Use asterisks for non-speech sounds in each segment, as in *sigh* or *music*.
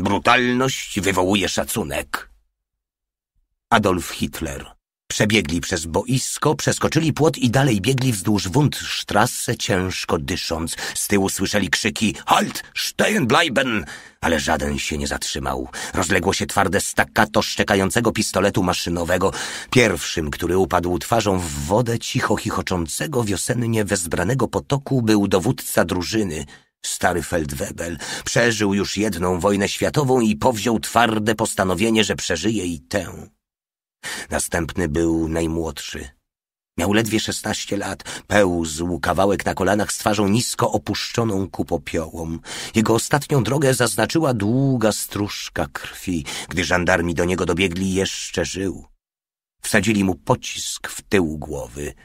Brutalność wywołuje szacunek. Adolf Hitler. Przebiegli przez boisko, przeskoczyli płot i dalej biegli wzdłuż Wundstrasse, ciężko dysząc. Z tyłu słyszeli krzyki Halt! bleiben!” Ale żaden się nie zatrzymał. Rozległo się twarde staccato szczekającego pistoletu maszynowego. Pierwszym, który upadł twarzą w wodę cicho chichoczącego wiosennie wezbranego potoku, był dowódca drużyny – Stary Feldwebel przeżył już jedną wojnę światową i powziął twarde postanowienie, że przeżyje i tę. Następny był najmłodszy. Miał ledwie szesnaście lat, pełzł kawałek na kolanach z twarzą nisko opuszczoną ku popiołom. Jego ostatnią drogę zaznaczyła długa stróżka krwi. Gdy żandarmi do niego dobiegli, jeszcze żył. Wsadzili mu pocisk w tył głowy –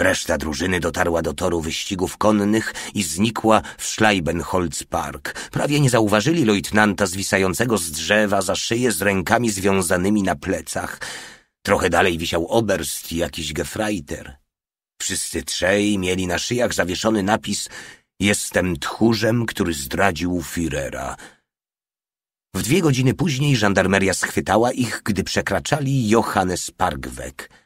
Reszta drużyny dotarła do toru wyścigów konnych i znikła w Schleibenholz Park. Prawie nie zauważyli lojtnanta zwisającego z drzewa za szyję z rękami związanymi na plecach. Trochę dalej wisiał oberst i jakiś gefreiter. Wszyscy trzej mieli na szyjach zawieszony napis Jestem tchórzem, który zdradził Firera. W dwie godziny później żandarmeria schwytała ich, gdy przekraczali Johannes Parkweg.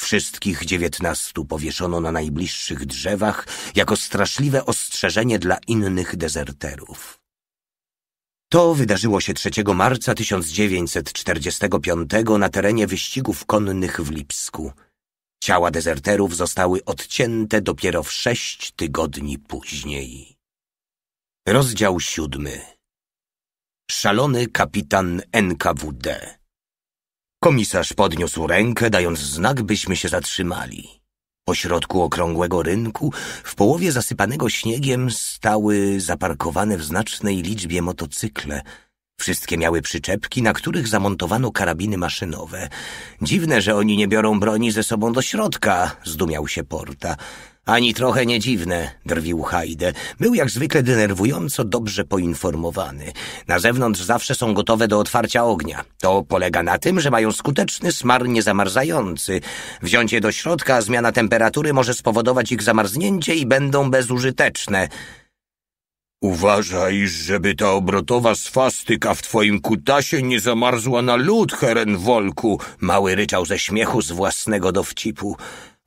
Wszystkich dziewiętnastu powieszono na najbliższych drzewach jako straszliwe ostrzeżenie dla innych dezerterów. To wydarzyło się 3 marca 1945 na terenie wyścigów konnych w Lipsku. Ciała dezerterów zostały odcięte dopiero w sześć tygodni później. Rozdział siódmy. Szalony kapitan NKWD Komisarz podniósł rękę, dając znak, byśmy się zatrzymali. Po środku okrągłego rynku, w połowie zasypanego śniegiem, stały zaparkowane w znacznej liczbie motocykle. Wszystkie miały przyczepki, na których zamontowano karabiny maszynowe. Dziwne, że oni nie biorą broni ze sobą do środka, zdumiał się Porta. Ani trochę nie dziwne, drwił Hajde. Był jak zwykle denerwująco dobrze poinformowany. Na zewnątrz zawsze są gotowe do otwarcia ognia. To polega na tym, że mają skuteczny smar niezamarzający. Wziąć je do środka, a zmiana temperatury może spowodować ich zamarznięcie i będą bezużyteczne. Uważaj, żeby ta obrotowa swastyka w twoim kutasie nie zamarzła na lód, Heren Wolku, mały ryczał ze śmiechu z własnego dowcipu.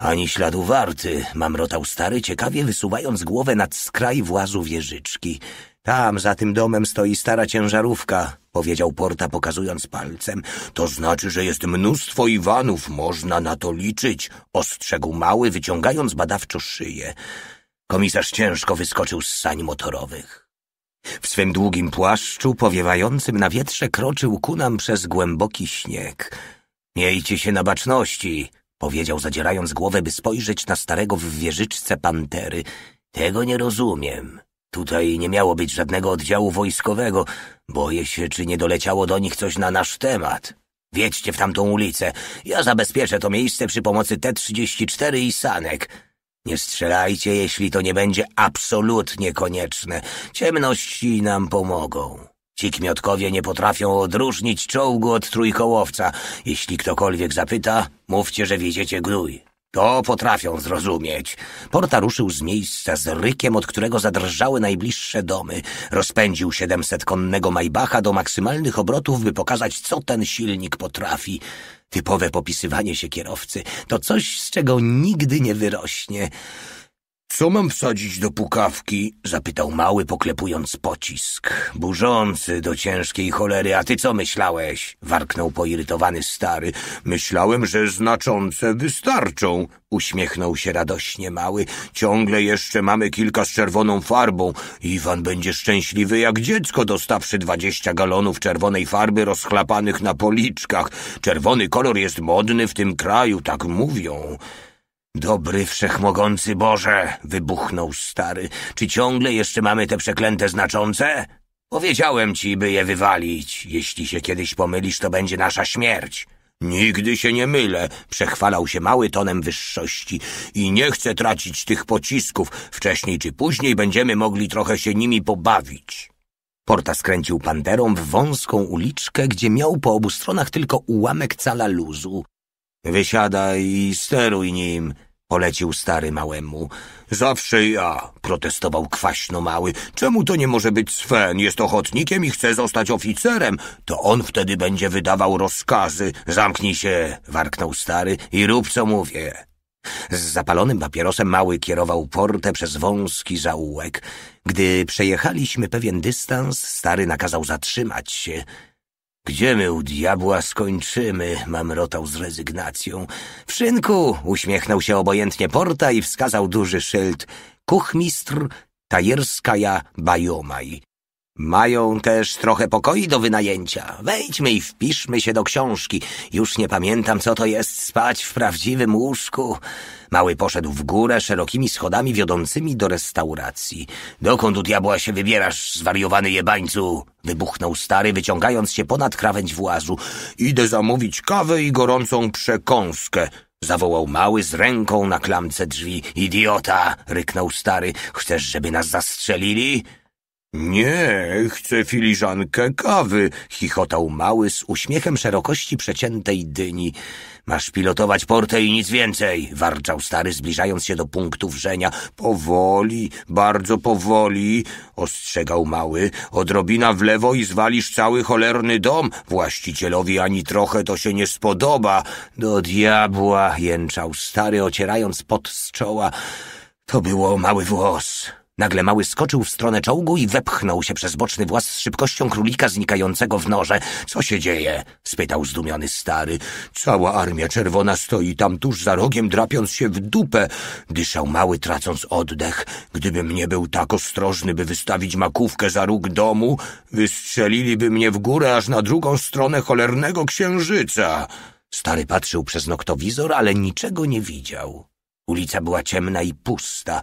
Ani śladu warty, mamrotał stary, ciekawie wysuwając głowę nad skraj włazu wieżyczki. Tam, za tym domem stoi stara ciężarówka, powiedział Porta pokazując palcem. To znaczy, że jest mnóstwo Iwanów, można na to liczyć, ostrzegł mały, wyciągając badawczo szyję. Komisarz ciężko wyskoczył z sań motorowych. W swym długim płaszczu, powiewającym na wietrze, kroczył ku nam przez głęboki śnieg. Miejcie się na baczności, Powiedział, zadzierając głowę, by spojrzeć na starego w wieżyczce pantery. Tego nie rozumiem. Tutaj nie miało być żadnego oddziału wojskowego. Boję się, czy nie doleciało do nich coś na nasz temat. Wiedźcie w tamtą ulicę. Ja zabezpieczę to miejsce przy pomocy T-34 i sanek. Nie strzelajcie, jeśli to nie będzie absolutnie konieczne. Ciemności nam pomogą. Ci kmiotkowie nie potrafią odróżnić czołgu od trójkołowca. Jeśli ktokolwiek zapyta, mówcie, że wiedziecie gnój. To potrafią zrozumieć. Porta ruszył z miejsca z rykiem, od którego zadrżały najbliższe domy. Rozpędził siedemsetkonnego Majbacha do maksymalnych obrotów, by pokazać, co ten silnik potrafi. Typowe popisywanie się kierowcy to coś, z czego nigdy nie wyrośnie. Co mam wsadzić do pukawki? zapytał mały, poklepując pocisk. Burzący do ciężkiej cholery, a ty co myślałeś? warknął poirytowany stary. Myślałem, że znaczące wystarczą. Uśmiechnął się radośnie mały. Ciągle jeszcze mamy kilka z czerwoną farbą. Iwan będzie szczęśliwy jak dziecko, dostawszy dwadzieścia galonów czerwonej farby rozchlapanych na policzkach. Czerwony kolor jest modny w tym kraju, tak mówią. Dobry wszechmogący Boże, wybuchnął stary, czy ciągle jeszcze mamy te przeklęte znaczące? Powiedziałem ci, by je wywalić. Jeśli się kiedyś pomylisz, to będzie nasza śmierć. Nigdy się nie mylę, przechwalał się mały tonem wyższości i nie chcę tracić tych pocisków. Wcześniej czy później będziemy mogli trochę się nimi pobawić. Porta skręcił panderą w wąską uliczkę, gdzie miał po obu stronach tylko ułamek cala luzu. Wysiadaj i steruj nim, polecił stary małemu. Zawsze ja, protestował kwaśno mały. Czemu to nie może być Sven? Jest ochotnikiem i chce zostać oficerem. To on wtedy będzie wydawał rozkazy. Zamknij się, warknął stary i rób co mówię. Z zapalonym papierosem mały kierował portę przez wąski zaułek. Gdy przejechaliśmy pewien dystans, stary nakazał zatrzymać się. Gdzie my u diabła skończymy? mamrotał z rezygnacją. W szynku! uśmiechnął się obojętnie Porta i wskazał duży szyld. tajerska ja, Bajomaj. Mają też trochę pokoi do wynajęcia. Wejdźmy i wpiszmy się do książki. Już nie pamiętam, co to jest spać w prawdziwym łóżku. Mały poszedł w górę szerokimi schodami wiodącymi do restauracji. Dokąd u diabła się wybierasz, zwariowany jebańcu? Wybuchnął stary, wyciągając się ponad krawędź włazu. Idę zamówić kawę i gorącą przekąskę. Zawołał mały z ręką na klamce drzwi. Idiota! ryknął stary. Chcesz, żeby nas zastrzelili? Nie, chcę filiżankę kawy, chichotał mały z uśmiechem szerokości przeciętej dyni. Masz pilotować portę i nic więcej, warczał stary, zbliżając się do punktu wrzenia. Powoli, bardzo powoli, ostrzegał mały. Odrobina w lewo i zwalisz cały cholerny dom. Właścicielowi ani trochę to się nie spodoba. Do diabła, jęczał stary, ocierając pot z czoła. To było mały włos. Nagle mały skoczył w stronę czołgu i wepchnął się przez boczny włas z szybkością królika znikającego w norze. Co się dzieje? spytał zdumiony stary. Cała armia czerwona stoi tam tuż za rogiem, drapiąc się w dupę, dyszał mały, tracąc oddech. Gdybym nie był tak ostrożny, by wystawić makówkę za róg domu, wystrzeliliby mnie w górę aż na drugą stronę cholernego księżyca. Stary patrzył przez noktowizor, ale niczego nie widział. Ulica była ciemna i pusta.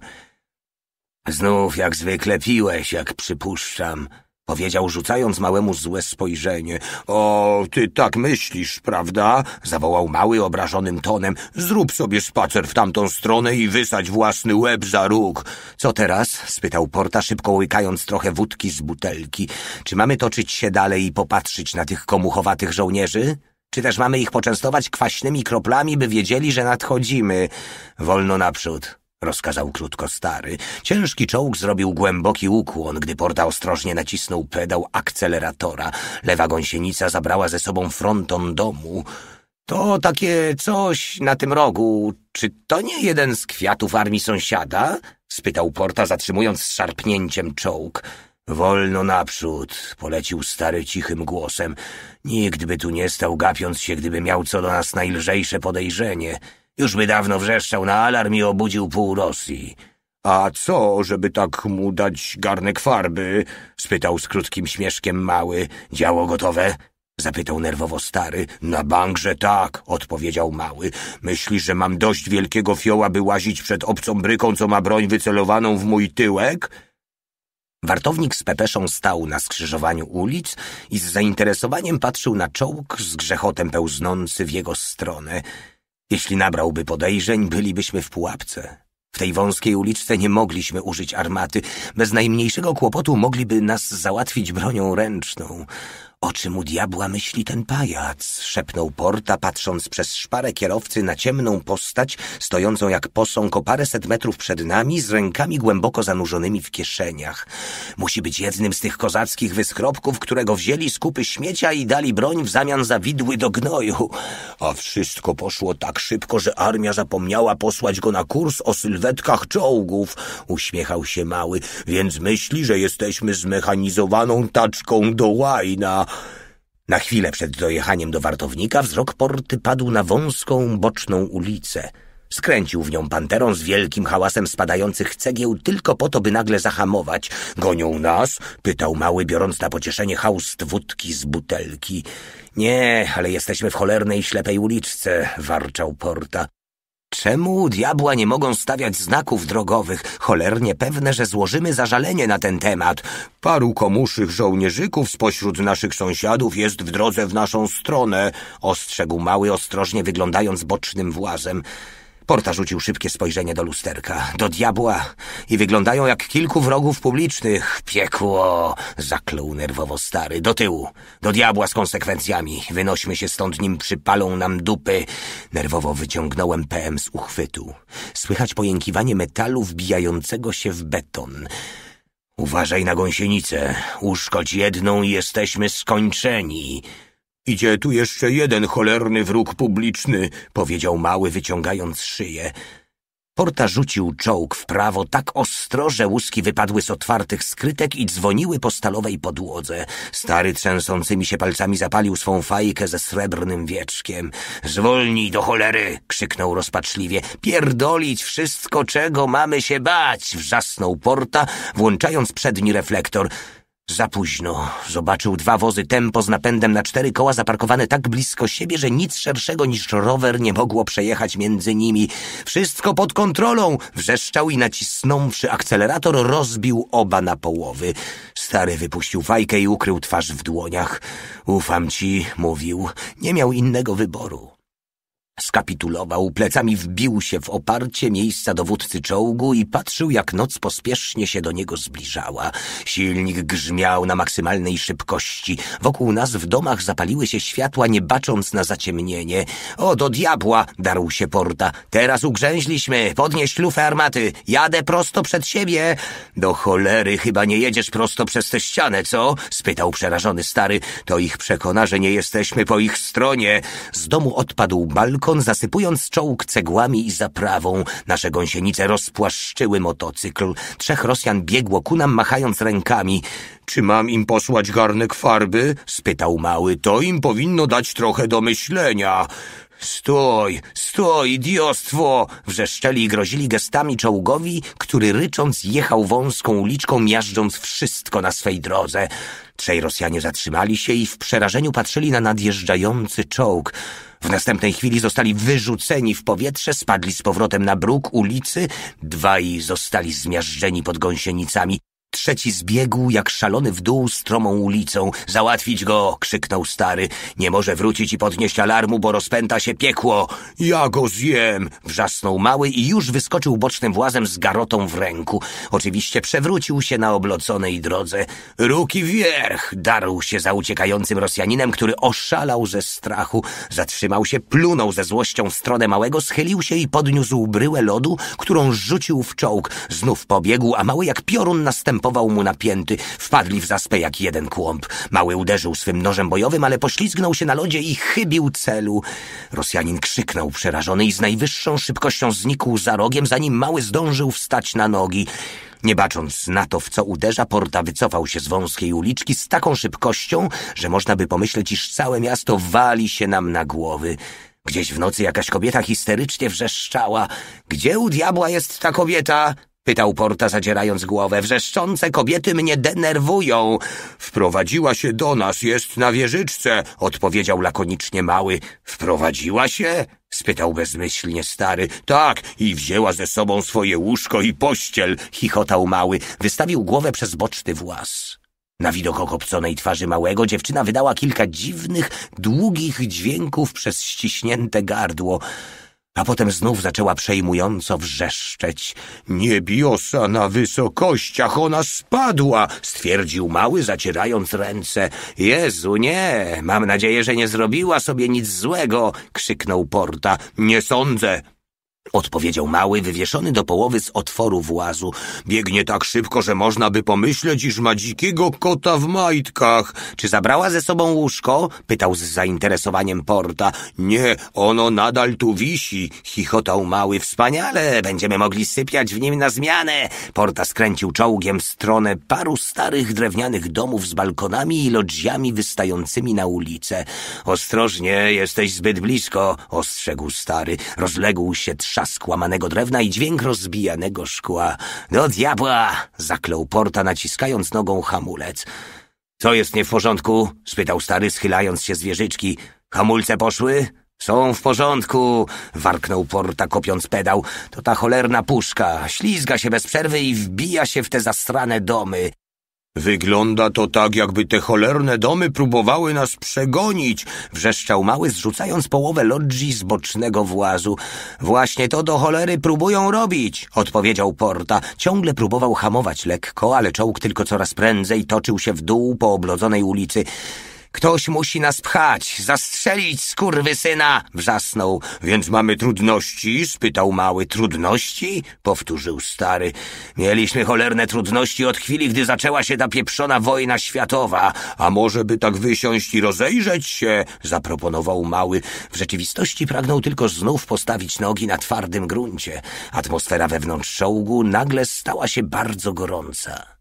Znów jak zwykle piłeś, jak przypuszczam, powiedział rzucając małemu złe spojrzenie. O, ty tak myślisz, prawda? zawołał mały obrażonym tonem. Zrób sobie spacer w tamtą stronę i wysadź własny łeb za róg. Co teraz? spytał Porta, szybko łykając trochę wódki z butelki. Czy mamy toczyć się dalej i popatrzeć na tych komuchowatych żołnierzy? Czy też mamy ich poczęstować kwaśnymi kroplami, by wiedzieli, że nadchodzimy? Wolno naprzód rozkazał krótko stary. Ciężki czołg zrobił głęboki ukłon, gdy porta ostrożnie nacisnął pedał akceleratora. Lewa gąsienica zabrała ze sobą fronton domu. To takie coś na tym rogu. Czy to nie jeden z kwiatów armii sąsiada? spytał porta, zatrzymując szarpnięciem czołg. Wolno naprzód, polecił stary cichym głosem. Nikt by tu nie stał, gapiąc się, gdyby miał co do nas najlżejsze podejrzenie. Już by dawno wrzeszczał na alarm i obudził pół Rosji. A co, żeby tak mu dać garnek farby? spytał z krótkim śmieszkiem mały. Działo gotowe? Zapytał nerwowo stary. Na bank, że tak, odpowiedział mały. Myślisz, że mam dość wielkiego fioła, by łazić przed obcą bryką, co ma broń wycelowaną w mój tyłek? Wartownik z pepeszą stał na skrzyżowaniu ulic i z zainteresowaniem patrzył na czołg z grzechotem pełznący w jego stronę. Jeśli nabrałby podejrzeń, bylibyśmy w pułapce. W tej wąskiej uliczce nie mogliśmy użyć armaty. Bez najmniejszego kłopotu mogliby nas załatwić bronią ręczną. O czym u diabła myśli ten pajac? szepnął Porta, patrząc przez szparę kierowcy na ciemną postać, stojącą jak posąg o paręset metrów przed nami, z rękami głęboko zanurzonymi w kieszeniach. Musi być jednym z tych kozackich wyschropków, którego wzięli z kupy śmiecia i dali broń w zamian za widły do gnoju. A wszystko poszło tak szybko, że armia zapomniała posłać go na kurs o sylwetkach czołgów, uśmiechał się mały, więc myśli, że jesteśmy zmechanizowaną taczką do łajna. Na chwilę przed dojechaniem do wartownika wzrok porty padł na wąską, boczną ulicę. Skręcił w nią panterą z wielkim hałasem spadających cegieł tylko po to, by nagle zahamować. Gonią nas? pytał mały, biorąc na pocieszenie haust wódki z butelki. Nie, ale jesteśmy w cholernej, ślepej uliczce, warczał porta. Czemu u diabła nie mogą stawiać znaków drogowych? Cholernie pewne, że złożymy zażalenie na ten temat. Paru komuszych żołnierzyków spośród naszych sąsiadów jest w drodze w naszą stronę, ostrzegł mały ostrożnie wyglądając bocznym włazem. Porta rzucił szybkie spojrzenie do lusterka. Do diabła. I wyglądają jak kilku wrogów publicznych. Piekło! Zaklął nerwowo stary. Do tyłu. Do diabła z konsekwencjami. Wynośmy się stąd, nim przypalą nam dupy. Nerwowo wyciągnąłem PM z uchwytu. Słychać pojękiwanie metalu wbijającego się w beton. Uważaj na gąsienicę. Uszkodź jedną i jesteśmy skończeni. Idzie tu jeszcze jeden cholerny wróg publiczny, powiedział mały, wyciągając szyję. Porta rzucił czołg w prawo tak ostro, że łuski wypadły z otwartych skrytek i dzwoniły po stalowej podłodze. Stary trzęsącymi się palcami zapalił swą fajkę ze srebrnym wieczkiem. Zwolnij do cholery! krzyknął rozpaczliwie. Pierdolić wszystko, czego mamy się bać! wrzasnął Porta, włączając przedni reflektor. Za późno. Zobaczył dwa wozy tempo z napędem na cztery koła zaparkowane tak blisko siebie, że nic szerszego niż rower nie mogło przejechać między nimi. Wszystko pod kontrolą! Wrzeszczał i nacisnąwszy akcelerator rozbił oba na połowy. Stary wypuścił fajkę i ukrył twarz w dłoniach. Ufam ci, mówił. Nie miał innego wyboru. Skapitulował, plecami wbił się w oparcie miejsca dowódcy czołgu i patrzył, jak noc pospiesznie się do niego zbliżała. Silnik grzmiał na maksymalnej szybkości. Wokół nas w domach zapaliły się światła, nie bacząc na zaciemnienie. O, do diabła! darł się porta. Teraz ugrzęźliśmy! Podnieś lufę armaty! Jadę prosto przed siebie! Do cholery, chyba nie jedziesz prosto przez tę ścianę, co? spytał przerażony stary. To ich przekona, że nie jesteśmy po ich stronie. Z domu odpadł balkon balkon, zasypując czołg cegłami i zaprawą. Nasze gąsienice rozpłaszczyły motocykl. Trzech Rosjan biegło ku nam, machając rękami. Czy mam im posłać garnek farby? spytał mały. To im powinno dać trochę do myślenia. stoj stój, idiostwo! Wrzeszczeli i grozili gestami czołgowi, który rycząc jechał wąską uliczką, miażdżąc wszystko na swej drodze. Trzej Rosjanie zatrzymali się i w przerażeniu patrzyli na nadjeżdżający czołg. W następnej chwili zostali wyrzuceni w powietrze, spadli z powrotem na bruk ulicy, dwaj zostali zmiażdżeni pod gąsienicami, trzeci zbiegł jak szalony w dół stromą ulicą. Załatwić go! krzyknął stary. Nie może wrócić i podnieść alarmu, bo rozpęta się piekło. Ja go zjem! wrzasnął mały i już wyskoczył bocznym włazem z garotą w ręku. Oczywiście przewrócił się na obloconej drodze. Ruki wierch! darł się za uciekającym Rosjaninem, który oszalał ze strachu. Zatrzymał się, plunął ze złością w stronę małego, schylił się i podniósł bryłę lodu, którą rzucił w czołg. Znów pobiegł, a mały jak piorun następował zgalopował mu napięty. Wpadli w zaspę jak jeden kłąb. Mały uderzył swym nożem bojowym, ale poślizgnął się na lodzie i chybił celu. Rosjanin krzyknął przerażony i z najwyższą szybkością znikł za rogiem, zanim mały zdążył wstać na nogi. Nie bacząc na to, w co uderza, Porta wycofał się z wąskiej uliczki z taką szybkością, że można by pomyśleć, iż całe miasto wali się nam na głowy. Gdzieś w nocy jakaś kobieta histerycznie wrzeszczała. Gdzie u diabła jest ta kobieta? Pytał Porta zadzierając głowę. Wrzeszczące kobiety mnie denerwują. Wprowadziła się do nas, jest na wieżyczce, odpowiedział lakonicznie mały. Wprowadziła się? spytał bezmyślnie stary. Tak, i wzięła ze sobą swoje łóżko i pościel, chichotał mały. Wystawił głowę przez boczny włas. Na widok okopconej twarzy małego dziewczyna wydała kilka dziwnych, długich dźwięków przez ściśnięte gardło a potem znów zaczęła przejmująco wrzeszczeć. Niebiosa na wysokościach, ona spadła, stwierdził mały, zacierając ręce. Jezu, nie, mam nadzieję, że nie zrobiła sobie nic złego, krzyknął Porta. Nie sądzę. Odpowiedział mały, wywieszony do połowy z otworu włazu. Biegnie tak szybko, że można by pomyśleć, iż ma dzikiego kota w majtkach. Czy zabrała ze sobą łóżko? Pytał z zainteresowaniem Porta. Nie, ono nadal tu wisi, chichotał mały. Wspaniale, będziemy mogli sypiać w nim na zmianę. Porta skręcił czołgiem w stronę paru starych drewnianych domów z balkonami i lodziami wystającymi na ulicę. Ostrożnie, jesteś zbyt blisko, ostrzegł stary. Rozległ się trzeba trzask łamanego drewna i dźwięk rozbijanego szkła. Do diabła! zaklął Porta, naciskając nogą hamulec. Co jest nie w porządku? spytał stary, schylając się z wieżyczki. Hamulce poszły? Są w porządku, warknął Porta, kopiąc pedał. To ta cholerna puszka. Ślizga się bez przerwy i wbija się w te zastrane domy. Wygląda to tak, jakby te cholerne domy próbowały nas przegonić, wrzeszczał mały, zrzucając połowę lodzi z bocznego włazu. Właśnie to do cholery próbują robić, odpowiedział Porta. Ciągle próbował hamować lekko, ale czołg tylko coraz prędzej toczył się w dół po oblodzonej ulicy. Ktoś musi nas pchać, zastrzelić skurwy syna! Wrzasnął. Więc mamy trudności? spytał mały. Trudności? powtórzył stary. Mieliśmy cholerne trudności od chwili, gdy zaczęła się ta pieprzona wojna światowa. A może by tak wysiąść i rozejrzeć się? zaproponował mały. W rzeczywistości pragnął tylko znów postawić nogi na twardym gruncie. Atmosfera wewnątrz czołgu nagle stała się bardzo gorąca.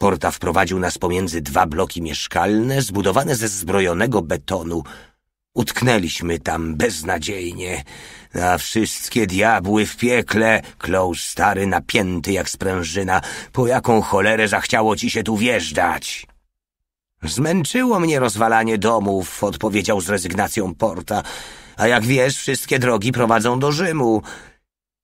Porta wprowadził nas pomiędzy dwa bloki mieszkalne, zbudowane ze zbrojonego betonu. Utknęliśmy tam beznadziejnie. Na wszystkie diabły w piekle, klął stary napięty jak sprężyna. Po jaką cholerę zachciało ci się tu wjeżdżać? Zmęczyło mnie rozwalanie domów, odpowiedział z rezygnacją Porta. A jak wiesz, wszystkie drogi prowadzą do Rzymu.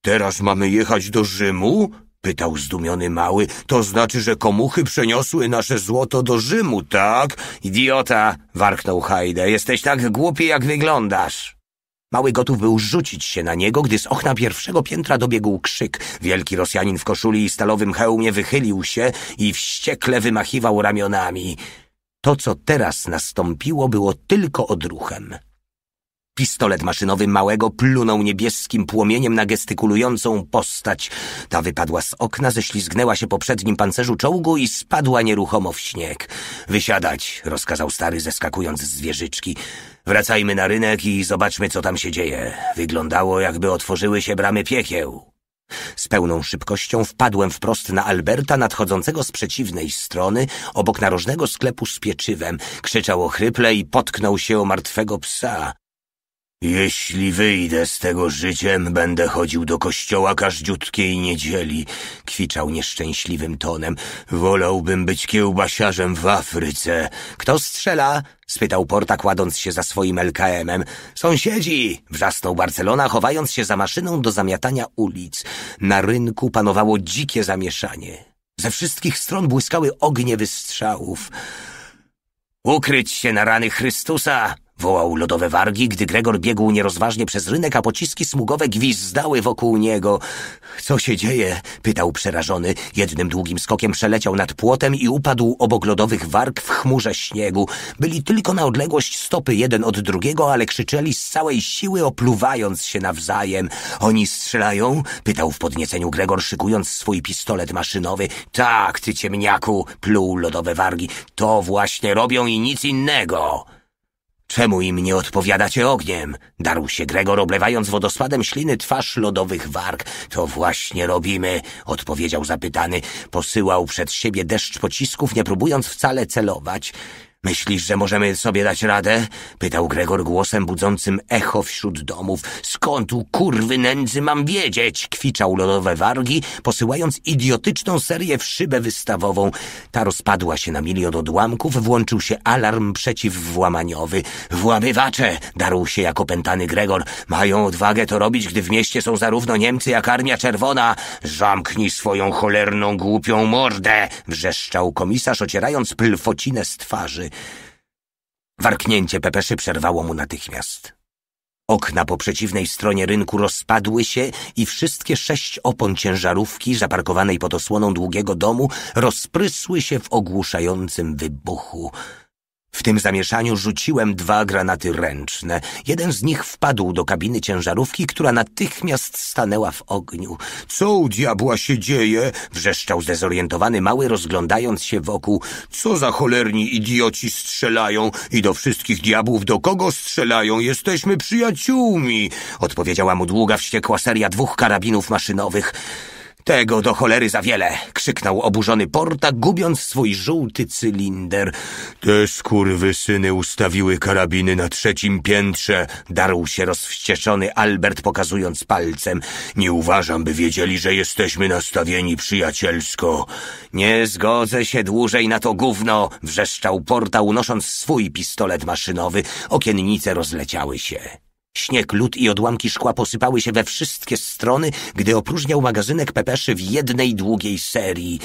Teraz mamy jechać do Rzymu? Pytał zdumiony mały. To znaczy, że komuchy przeniosły nasze złoto do Rzymu, tak? Idiota! warknął Hajde. Jesteś tak głupi, jak wyglądasz. Mały gotów był rzucić się na niego, gdy z okna pierwszego piętra dobiegł krzyk. Wielki Rosjanin w koszuli i stalowym hełmie wychylił się i wściekle wymachiwał ramionami. To, co teraz nastąpiło, było tylko odruchem. Pistolet maszynowy małego plunął niebieskim płomieniem na gestykulującą postać. Ta wypadła z okna, ześlizgnęła się po przednim pancerzu czołgu i spadła nieruchomo w śnieg. Wysiadać, rozkazał stary, zeskakując z zwierzyczki. Wracajmy na rynek i zobaczmy, co tam się dzieje. Wyglądało, jakby otworzyły się bramy piekieł. Z pełną szybkością wpadłem wprost na Alberta nadchodzącego z przeciwnej strony obok narożnego sklepu z pieczywem. Krzyczał ochryple i potknął się o martwego psa. Jeśli wyjdę z tego życiem, będę chodził do kościoła każdziutkiej niedzieli, kwiczał nieszczęśliwym tonem. Wolałbym być kiełbasiarzem w Afryce. Kto strzela? spytał Porta, kładąc się za swoim LKM-em. Sąsiedzi! wrzasnął Barcelona, chowając się za maszyną do zamiatania ulic. Na rynku panowało dzikie zamieszanie. Ze wszystkich stron błyskały ognie wystrzałów. Ukryć się na rany Chrystusa! Wołał lodowe wargi, gdy Gregor biegł nierozważnie przez rynek, a pociski smugowe gwizdały wokół niego. Co się dzieje? pytał przerażony. Jednym długim skokiem przeleciał nad płotem i upadł obok lodowych warg w chmurze śniegu. Byli tylko na odległość stopy jeden od drugiego, ale krzyczeli z całej siły, opluwając się nawzajem. Oni strzelają? pytał w podnieceniu Gregor, szykując swój pistolet maszynowy. Tak, ty ciemniaku, pluł lodowe wargi. To właśnie robią i nic innego. Czemu im nie odpowiadacie ogniem? Darł się Gregor, oblewając wodospadem śliny twarz lodowych warg. To właśnie robimy, odpowiedział zapytany. Posyłał przed siebie deszcz pocisków, nie próbując wcale celować. Myślisz, że możemy sobie dać radę? Pytał Gregor głosem budzącym echo wśród domów. Skąd u kurwy nędzy mam wiedzieć? Kwiczał lodowe wargi, posyłając idiotyczną serię w szybę wystawową. Ta rozpadła się na milion odłamków, włączył się alarm przeciwwłamaniowy. Włamywacze! Darł się jako opętany Gregor. Mają odwagę to robić, gdy w mieście są zarówno Niemcy, jak Armia Czerwona. Zamknij swoją cholerną, głupią mordę! Wrzeszczał komisarz, ocierając plfocinę z twarzy. Warknięcie pepeszy przerwało mu natychmiast. Okna po przeciwnej stronie rynku rozpadły się i wszystkie sześć opon ciężarówki zaparkowanej pod osłoną długiego domu rozprysły się w ogłuszającym wybuchu. W tym zamieszaniu rzuciłem dwa granaty ręczne. Jeden z nich wpadł do kabiny ciężarówki, która natychmiast stanęła w ogniu. Co u diabła się dzieje? Wrzeszczał zdezorientowany mały, rozglądając się wokół. Co za cholerni idioci strzelają? I do wszystkich diabłów do kogo strzelają? Jesteśmy przyjaciółmi! Odpowiedziała mu długa, wściekła seria dwóch karabinów maszynowych. Tego do cholery za wiele! krzyknął oburzony Porta, gubiąc swój żółty cylinder. Te skurwysyny ustawiły karabiny na trzecim piętrze, darł się rozwścieczony Albert, pokazując palcem. Nie uważam, by wiedzieli, że jesteśmy nastawieni przyjacielsko. Nie zgodzę się dłużej na to gówno! wrzeszczał Porta, unosząc swój pistolet maszynowy. Okiennice rozleciały się. Śnieg, lód i odłamki szkła posypały się we wszystkie strony, gdy opróżniał magazynek pepeszy w jednej długiej serii.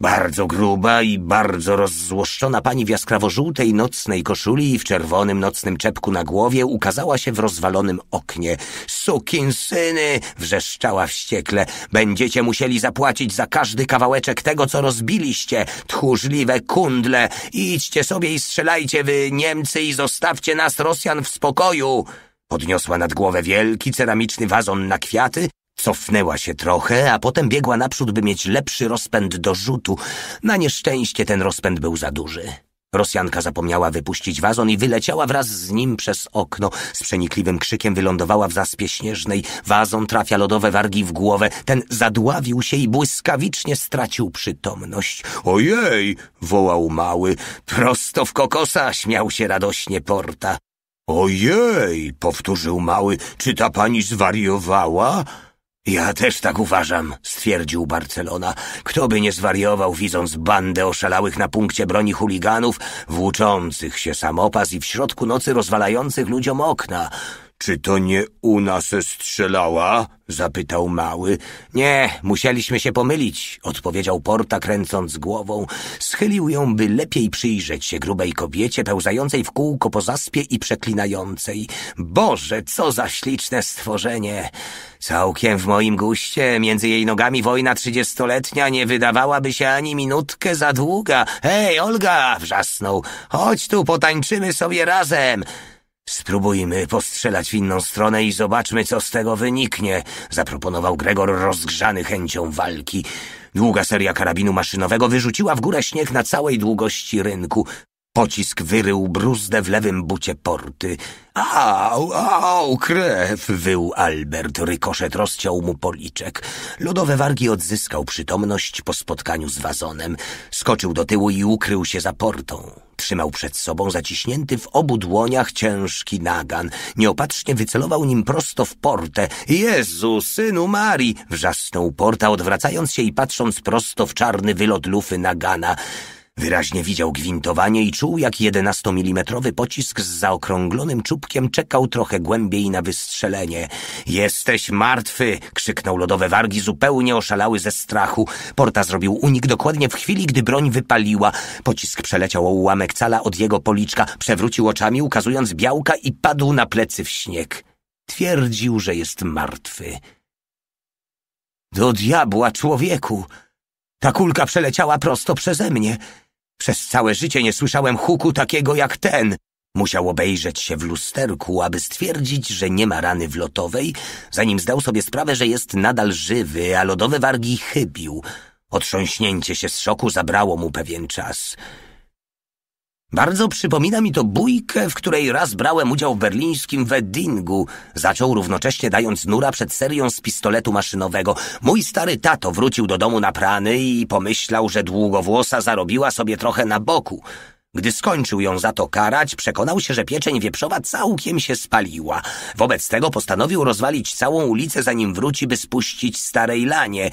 Bardzo gruba i bardzo rozzłoszczona pani w jaskrawo-żółtej nocnej koszuli i w czerwonym nocnym czepku na głowie ukazała się w rozwalonym oknie. Sukinsyny! wrzeszczała wściekle. Będziecie musieli zapłacić za każdy kawałeczek tego, co rozbiliście. Tchórzliwe kundle! Idźcie sobie i strzelajcie wy, Niemcy, i zostawcie nas, Rosjan, w spokoju! Podniosła nad głowę wielki ceramiczny wazon na kwiaty, cofnęła się trochę, a potem biegła naprzód, by mieć lepszy rozpęd do rzutu. Na nieszczęście ten rozpęd był za duży. Rosjanka zapomniała wypuścić wazon i wyleciała wraz z nim przez okno. Z przenikliwym krzykiem wylądowała w zaspie śnieżnej. Wazon trafia lodowe wargi w głowę. Ten zadławił się i błyskawicznie stracił przytomność. Ojej! wołał mały. Prosto w kokosa śmiał się radośnie Porta. Ojej, powtórzył mały, czy ta pani zwariowała? Ja też tak uważam, stwierdził Barcelona. Kto by nie zwariował, widząc bandę oszalałych na punkcie broni chuliganów, włóczących się samopas i w środku nocy rozwalających ludziom okna. Czy to nie u nas strzelała? zapytał mały. Nie, musieliśmy się pomylić, odpowiedział Porta kręcąc głową. Schylił ją, by lepiej przyjrzeć się grubej kobiecie pełzającej w kółko po zaspie i przeklinającej. Boże, co za śliczne stworzenie! Całkiem w moim guście, między jej nogami wojna trzydziestoletnia nie wydawałaby się ani minutkę za długa. Hej, Olga! wrzasnął. Chodź tu, potańczymy sobie razem. Spróbujmy postrzelać w inną stronę i zobaczmy, co z tego wyniknie, zaproponował Gregor rozgrzany chęcią walki. Długa seria karabinu maszynowego wyrzuciła w górę śnieg na całej długości rynku. Pocisk wyrył bruzdę w lewym bucie porty. Au, au, krew! wył Albert. Rykoszet rozciął mu policzek. Lodowe wargi odzyskał przytomność po spotkaniu z wazonem. Skoczył do tyłu i ukrył się za portą. Trzymał przed sobą zaciśnięty w obu dłoniach ciężki nagan. Nieopatrznie wycelował nim prosto w portę. Jezu, synu Marii! wrzasnął porta, odwracając się i patrząc prosto w czarny wylot lufy nagana. Wyraźnie widział gwintowanie i czuł, jak jedenastomilimetrowy pocisk z zaokrąglonym czubkiem czekał trochę głębiej na wystrzelenie. Jesteś martwy! krzyknął lodowe wargi, zupełnie oszalały ze strachu. Porta zrobił unik dokładnie w chwili, gdy broń wypaliła. Pocisk przeleciał o ułamek cala od jego policzka, przewrócił oczami, ukazując białka i padł na plecy w śnieg. Twierdził, że jest martwy. Do diabła, człowieku! Ta kulka przeleciała prosto przeze mnie. Przez całe życie nie słyszałem huku takiego jak ten. Musiał obejrzeć się w lusterku, aby stwierdzić, że nie ma rany wlotowej, zanim zdał sobie sprawę, że jest nadal żywy, a lodowe wargi chybił. Otrząśnięcie się z szoku zabrało mu pewien czas. Bardzo przypomina mi to bójkę, w której raz brałem udział w berlińskim weddingu. Zaczął równocześnie dając nura przed serią z pistoletu maszynowego. Mój stary tato wrócił do domu naprany i pomyślał, że długowłosa zarobiła sobie trochę na boku. Gdy skończył ją za to karać, przekonał się, że pieczeń wieprzowa całkiem się spaliła. Wobec tego postanowił rozwalić całą ulicę, zanim wróci, by spuścić starej lanie.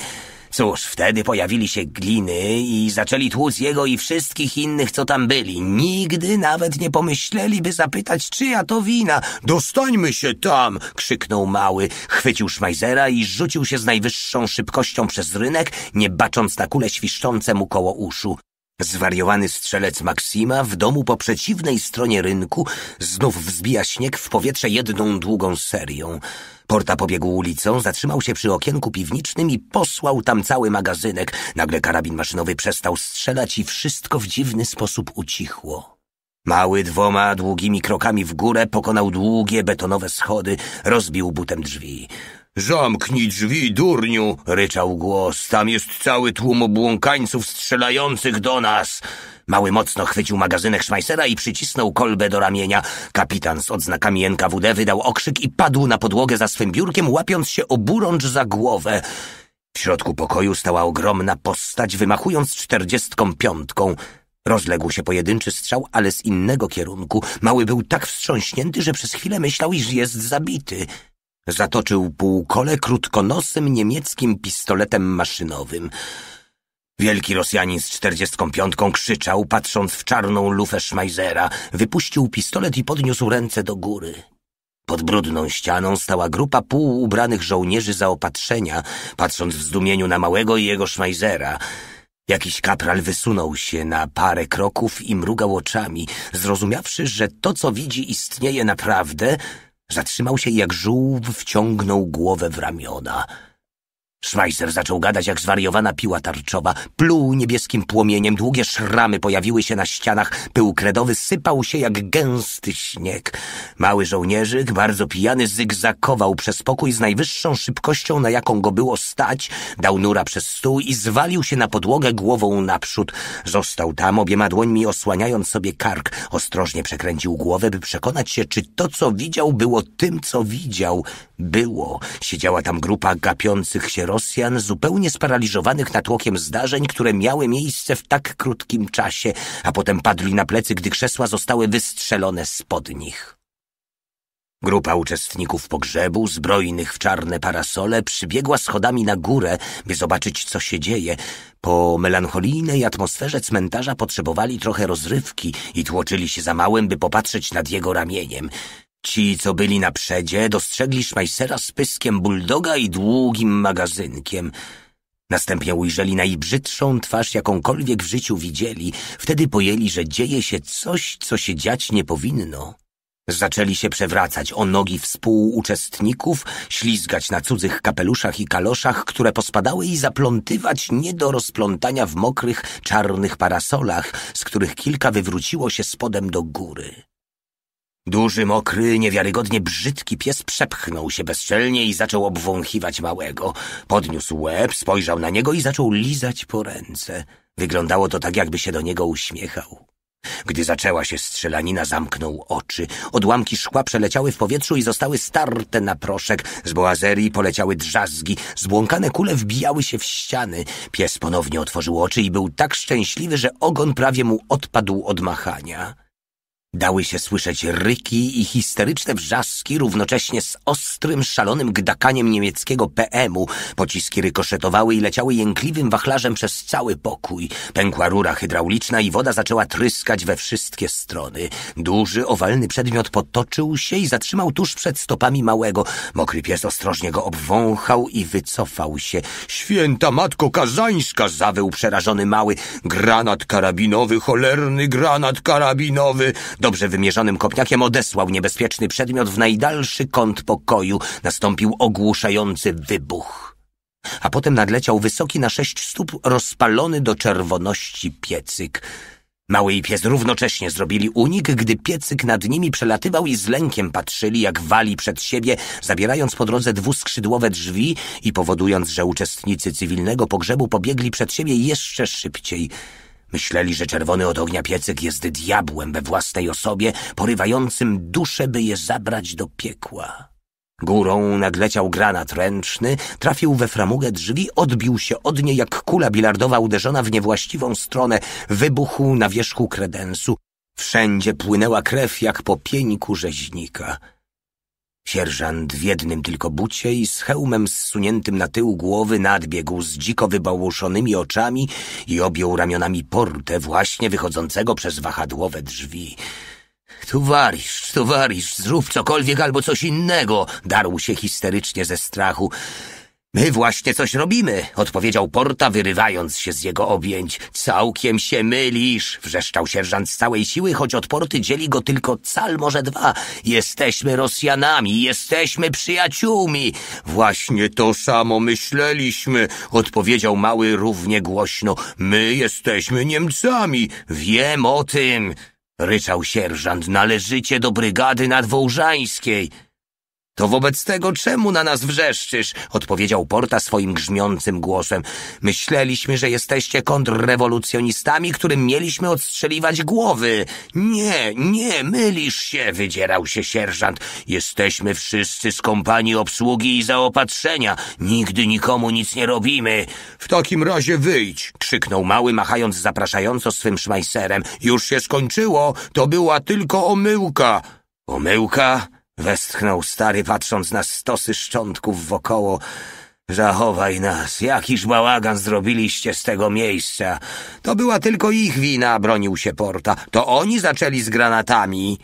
Cóż, wtedy pojawili się gliny i zaczęli tłuc jego i wszystkich innych, co tam byli. Nigdy nawet nie pomyśleliby zapytać, czyja to wina. Dostańmy się tam! krzyknął mały. Chwycił szmajzera i rzucił się z najwyższą szybkością przez rynek, nie bacząc na kule świszczące mu koło uszu. Zwariowany strzelec Maksima w domu po przeciwnej stronie rynku znów wzbija śnieg w powietrze jedną długą serią. Porta pobiegł ulicą, zatrzymał się przy okienku piwnicznym i posłał tam cały magazynek. Nagle karabin maszynowy przestał strzelać i wszystko w dziwny sposób ucichło. Mały dwoma długimi krokami w górę pokonał długie betonowe schody, rozbił butem drzwi. Zamknij drzwi, durniu! ryczał głos. Tam jest cały tłum obłąkańców strzelających do nas. Mały mocno chwycił magazynek Szmajsera i przycisnął kolbę do ramienia. Kapitan z odznakami NKWD wydał okrzyk i padł na podłogę za swym biurkiem, łapiąc się oburącz za głowę. W środku pokoju stała ogromna postać, wymachując czterdziestką piątką. Rozległ się pojedynczy strzał, ale z innego kierunku. Mały był tak wstrząśnięty, że przez chwilę myślał, iż jest zabity. Zatoczył półkole krótkonosym niemieckim pistoletem maszynowym. Wielki Rosjanin z czterdziestką piątką krzyczał, patrząc w czarną lufę Szmajzera. Wypuścił pistolet i podniósł ręce do góry. Pod brudną ścianą stała grupa półubranych żołnierzy zaopatrzenia, patrząc w zdumieniu na małego i jego Szmajzera. Jakiś kapral wysunął się na parę kroków i mrugał oczami, zrozumiawszy, że to, co widzi, istnieje naprawdę – Zatrzymał się jak żółw, wciągnął głowę w ramiona. Schweizer zaczął gadać jak zwariowana piła tarczowa. Pluł niebieskim płomieniem, długie szramy pojawiły się na ścianach. Pył kredowy sypał się jak gęsty śnieg. Mały żołnierzyk, bardzo pijany, zygzakował przez pokój z najwyższą szybkością, na jaką go było stać. Dał nura przez stół i zwalił się na podłogę głową naprzód. Został tam, obiema dłońmi osłaniając sobie kark. Ostrożnie przekręcił głowę, by przekonać się, czy to, co widział, było tym, co widział. Było. Siedziała tam grupa gapiących się Rosjan zupełnie sparaliżowanych natłokiem zdarzeń, które miały miejsce w tak krótkim czasie, a potem padli na plecy, gdy krzesła zostały wystrzelone spod nich. Grupa uczestników pogrzebu, zbrojnych w czarne parasole, przybiegła schodami na górę, by zobaczyć, co się dzieje. Po melancholijnej atmosferze cmentarza potrzebowali trochę rozrywki i tłoczyli się za małym, by popatrzeć nad jego ramieniem. Ci, co byli na przedzie, dostrzegli Szmajsera z pyskiem buldoga i długim magazynkiem. Następnie ujrzeli najbrzydszą twarz, jakąkolwiek w życiu widzieli. Wtedy pojęli, że dzieje się coś, co się dziać nie powinno. Zaczęli się przewracać o nogi współuczestników, ślizgać na cudzych kapeluszach i kaloszach, które pospadały i zaplątywać nie do rozplątania w mokrych, czarnych parasolach, z których kilka wywróciło się spodem do góry. Duży, mokry, niewiarygodnie brzydki pies przepchnął się bezczelnie i zaczął obwąchiwać małego. Podniósł łeb, spojrzał na niego i zaczął lizać po ręce. Wyglądało to tak, jakby się do niego uśmiechał. Gdy zaczęła się strzelanina, zamknął oczy. Odłamki szkła przeleciały w powietrzu i zostały starte na proszek. Z boazerii poleciały drzazgi. Zbłąkane kule wbijały się w ściany. Pies ponownie otworzył oczy i był tak szczęśliwy, że ogon prawie mu odpadł od machania. Dały się słyszeć ryki i histeryczne wrzaski równocześnie z ostrym, szalonym gdakaniem niemieckiego PM-u. Pociski rykoszetowały i leciały jękliwym wachlarzem przez cały pokój. Pękła rura hydrauliczna i woda zaczęła tryskać we wszystkie strony. Duży, owalny przedmiot potoczył się i zatrzymał tuż przed stopami małego. Mokry pies ostrożnie go obwąchał i wycofał się. Święta matko kazańska! zawył przerażony mały. Granat karabinowy, cholerny granat karabinowy! Dobrze wymierzonym kopniakiem odesłał niebezpieczny przedmiot w najdalszy kąt pokoju. Nastąpił ogłuszający wybuch. A potem nadleciał wysoki na sześć stóp rozpalony do czerwoności piecyk. Mały i pies równocześnie zrobili unik, gdy piecyk nad nimi przelatywał i z lękiem patrzyli, jak wali przed siebie, zabierając po drodze dwuskrzydłowe drzwi i powodując, że uczestnicy cywilnego pogrzebu pobiegli przed siebie jeszcze szybciej – Myśleli, że czerwony od ognia piecyk jest diabłem we własnej osobie, porywającym dusze, by je zabrać do piekła. Górą nagleciał granat ręczny, trafił we framugę drzwi, odbił się od niej jak kula bilardowa uderzona w niewłaściwą stronę, wybuchł na wierzchu kredensu. Wszędzie płynęła krew jak po pieńku rzeźnika. Sierżant w jednym tylko bucie i z hełmem zsuniętym na tył głowy nadbiegł z dziko wybałuszonymi oczami i objął ramionami portę właśnie wychodzącego przez wahadłowe drzwi. tu towarzysz, zrób cokolwiek albo coś innego, darł się histerycznie ze strachu. My właśnie coś robimy, odpowiedział Porta, wyrywając się z jego objęć. Całkiem się mylisz, wrzeszczał sierżant z całej siły, choć od Porty dzieli go tylko cal, może dwa. Jesteśmy Rosjanami, jesteśmy przyjaciółmi. Właśnie to samo myśleliśmy, odpowiedział mały równie głośno. My jesteśmy Niemcami, wiem o tym. Ryczał sierżant, należycie do brygady nadwołżańskiej. To wobec tego czemu na nas wrzeszczysz? odpowiedział Porta swoim grzmiącym głosem. Myśleliśmy, że jesteście kontrrewolucjonistami, którym mieliśmy odstrzeliwać głowy. Nie, nie, mylisz się, wydzierał się sierżant. Jesteśmy wszyscy z kompanii obsługi i zaopatrzenia. Nigdy nikomu nic nie robimy. W takim razie wyjdź, krzyknął mały, machając zapraszająco swym szmajserem. Już się skończyło, to była tylko omyłka. Omyłka? Westchnął stary, patrząc na stosy szczątków wokoło. Zachowaj nas, jakiż bałagan zrobiliście z tego miejsca. To była tylko ich wina, bronił się Porta. To oni zaczęli z granatami.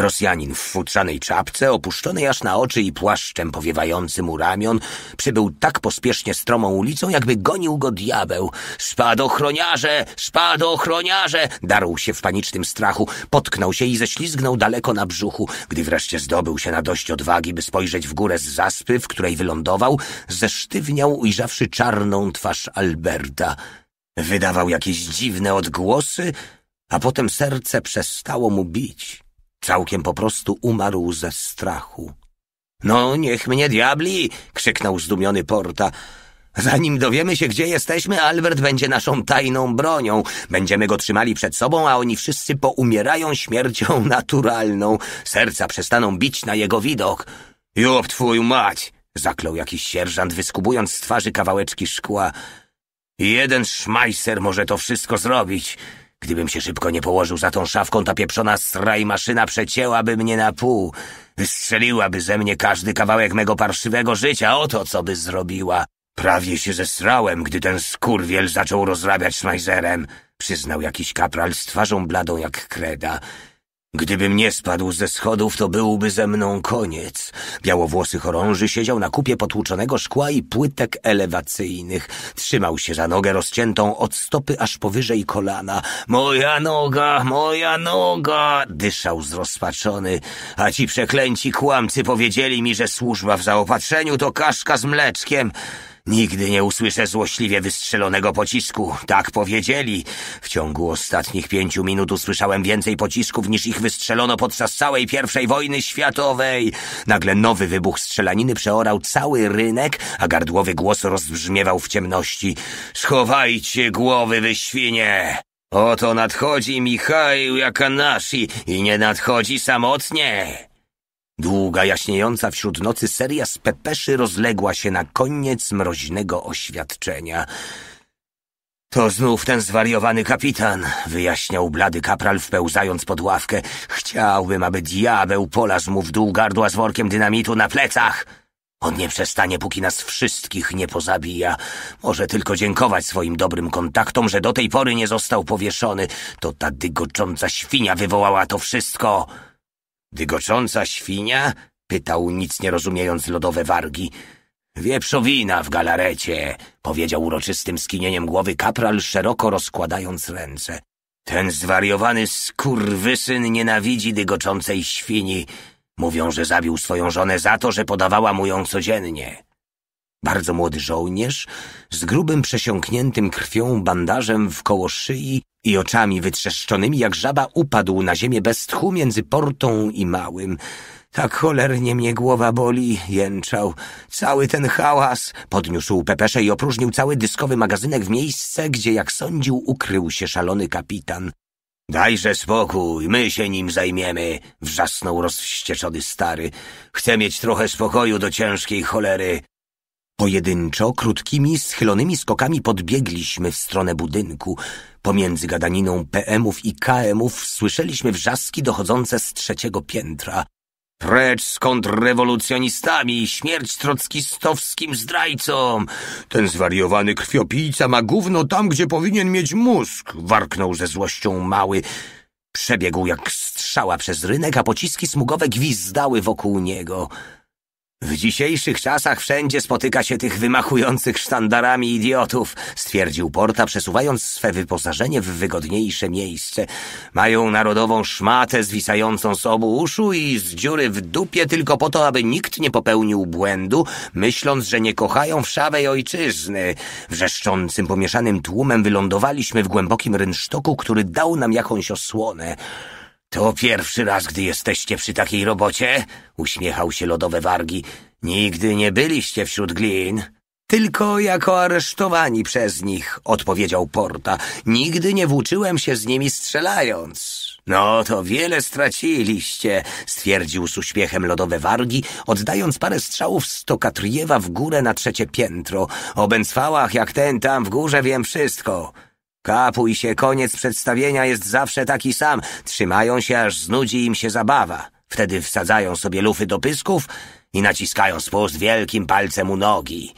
Rosjanin w futrzanej czapce, opuszczonej aż na oczy i płaszczem powiewającym u ramion, przybył tak pospiesznie stromą ulicą, jakby gonił go diabeł. Spadochroniarze! Spadochroniarze! Darł się w panicznym strachu, potknął się i ześlizgnął daleko na brzuchu. Gdy wreszcie zdobył się na dość odwagi, by spojrzeć w górę z zaspy, w której wylądował, zesztywniał, ujrzawszy czarną twarz Alberta. Wydawał jakieś dziwne odgłosy, a potem serce przestało mu bić. Całkiem po prostu umarł ze strachu. No, niech mnie diabli! krzyknął zdumiony Porta. Zanim dowiemy się, gdzie jesteśmy, Albert będzie naszą tajną bronią. Będziemy go trzymali przed sobą, a oni wszyscy poumierają śmiercią *laughs* naturalną. Serca przestaną bić na jego widok. Jóp, twój mać! zaklął jakiś sierżant, wyskubując z twarzy kawałeczki szkła. Jeden szmajser może to wszystko zrobić. Gdybym się szybko nie położył za tą szafką, ta pieprzona sraj maszyna przecięłaby mnie na pół. Wystrzeliłaby ze mnie każdy kawałek mego parszywego życia. Oto co by zrobiła. Prawie się zesrałem, gdy ten skurwiel zaczął rozrabiać szmajzerem. Przyznał jakiś kapral z twarzą bladą jak kreda. Gdybym nie spadł ze schodów, to byłby ze mną koniec. Białowłosy chorąży siedział na kupie potłuczonego szkła i płytek elewacyjnych. Trzymał się za nogę rozciętą od stopy aż powyżej kolana. Moja noga, moja noga! Dyszał zrozpaczony. A ci przeklęci kłamcy powiedzieli mi, że służba w zaopatrzeniu to kaszka z mleczkiem. Nigdy nie usłyszę złośliwie wystrzelonego pocisku. Tak powiedzieli. W ciągu ostatnich pięciu minut usłyszałem więcej pocisków niż ich wystrzelono podczas całej pierwszej wojny światowej. Nagle nowy wybuch strzelaniny przeorał cały rynek, a gardłowy głos rozbrzmiewał w ciemności. Schowajcie głowy, wy świnie! Oto nadchodzi Michał Jakanasi i nie nadchodzi samotnie. Długa, jaśniejąca wśród nocy seria z pepeszy rozległa się na koniec mroźnego oświadczenia. To znów ten zwariowany kapitan, wyjaśniał blady kapral wpełzając pod ławkę. Chciałbym, aby diabeł polazł mu w dół gardła z workiem dynamitu na plecach. On nie przestanie, póki nas wszystkich nie pozabija. Może tylko dziękować swoim dobrym kontaktom, że do tej pory nie został powieszony. To ta dygocząca świnia wywołała to wszystko. Dygocząca świnia? Pytał, nic nie rozumiejąc lodowe wargi. Wieprzowina w galarecie, powiedział uroczystym skinieniem głowy kapral, szeroko rozkładając ręce. Ten zwariowany skurwysyn nienawidzi dygoczącej świni. Mówią, że zabił swoją żonę za to, że podawała mu ją codziennie. Bardzo młody żołnierz, z grubym przesiąkniętym krwią bandażem wkoło szyi, i oczami wytrzeszczonymi jak żaba upadł na ziemię bez tchu między portą i małym. Tak cholernie mnie głowa boli, jęczał. Cały ten hałas podniósł pepesze i opróżnił cały dyskowy magazynek w miejsce, gdzie, jak sądził, ukrył się szalony kapitan. Dajże spokój, my się nim zajmiemy, wrzasnął rozwścieczony stary. Chcę mieć trochę spokoju do ciężkiej cholery. Pojedynczo, krótkimi, schylonymi skokami podbiegliśmy w stronę budynku. Pomiędzy gadaniną PM-ów i KM-ów słyszeliśmy wrzaski dochodzące z trzeciego piętra. Precz z kontrrewolucjonistami, śmierć trockistowskim zdrajcom. Ten zwariowany krwiopijca ma gówno tam, gdzie powinien mieć mózg, warknął ze złością mały. Przebiegł jak strzała przez rynek, a pociski smugowe gwizdały wokół niego. W dzisiejszych czasach wszędzie spotyka się tych wymachujących sztandarami idiotów, stwierdził Porta, przesuwając swe wyposażenie w wygodniejsze miejsce. Mają narodową szmatę zwisającą z obu uszu i z dziury w dupie tylko po to, aby nikt nie popełnił błędu, myśląc, że nie kochają wszawej ojczyzny. Wrzeszczącym pomieszanym tłumem wylądowaliśmy w głębokim rynsztoku, który dał nam jakąś osłonę. To pierwszy raz, gdy jesteście przy takiej robocie, uśmiechał się lodowe wargi. Nigdy nie byliście wśród glin. Tylko jako aresztowani przez nich, odpowiedział Porta. Nigdy nie włóczyłem się z nimi strzelając. No to wiele straciliście, stwierdził z uśmiechem lodowe wargi, oddając parę strzałów z Tokatriewa w górę na trzecie piętro. O bęcwałach jak ten tam w górze wiem wszystko. Kapuj się, koniec przedstawienia jest zawsze taki sam. Trzymają się, aż znudzi im się zabawa. Wtedy wsadzają sobie lufy do pysków i naciskają spust wielkim palcem u nogi.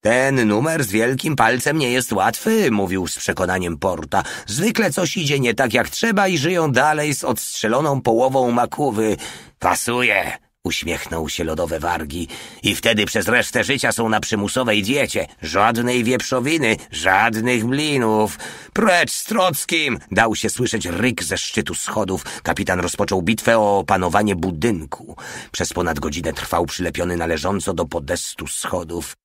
Ten numer z wielkim palcem nie jest łatwy, mówił z przekonaniem Porta. Zwykle coś idzie nie tak jak trzeba i żyją dalej z odstrzeloną połową makuwy. Pasuje, Uśmiechnął się lodowe wargi i wtedy przez resztę życia są na przymusowej diecie. Żadnej wieprzowiny, żadnych blinów. Precz z Trockim! Dał się słyszeć ryk ze szczytu schodów. Kapitan rozpoczął bitwę o opanowanie budynku. Przez ponad godzinę trwał przylepiony należąco do podestu schodów.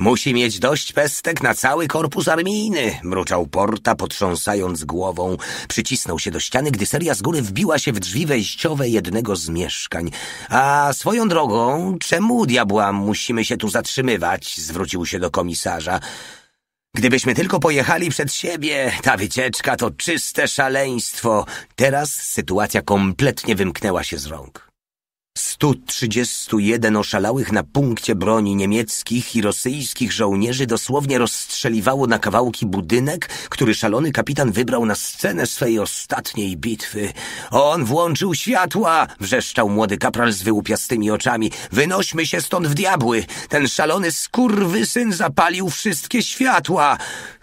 Musi mieć dość pestek na cały korpus armijny, mruczał Porta, potrząsając głową. Przycisnął się do ściany, gdy seria z góry wbiła się w drzwi wejściowe jednego z mieszkań. A swoją drogą, czemu diabła musimy się tu zatrzymywać? Zwrócił się do komisarza. Gdybyśmy tylko pojechali przed siebie, ta wycieczka to czyste szaleństwo. Teraz sytuacja kompletnie wymknęła się z rąk. 131 oszalałych na punkcie broni niemieckich i rosyjskich żołnierzy dosłownie rozstrzeliwało na kawałki budynek, który szalony kapitan wybrał na scenę swej ostatniej bitwy. On włączył światła! wrzeszczał młody kapral z wyłupiastymi oczami. Wynośmy się stąd w diabły! Ten szalony skurwysyn zapalił wszystkie światła!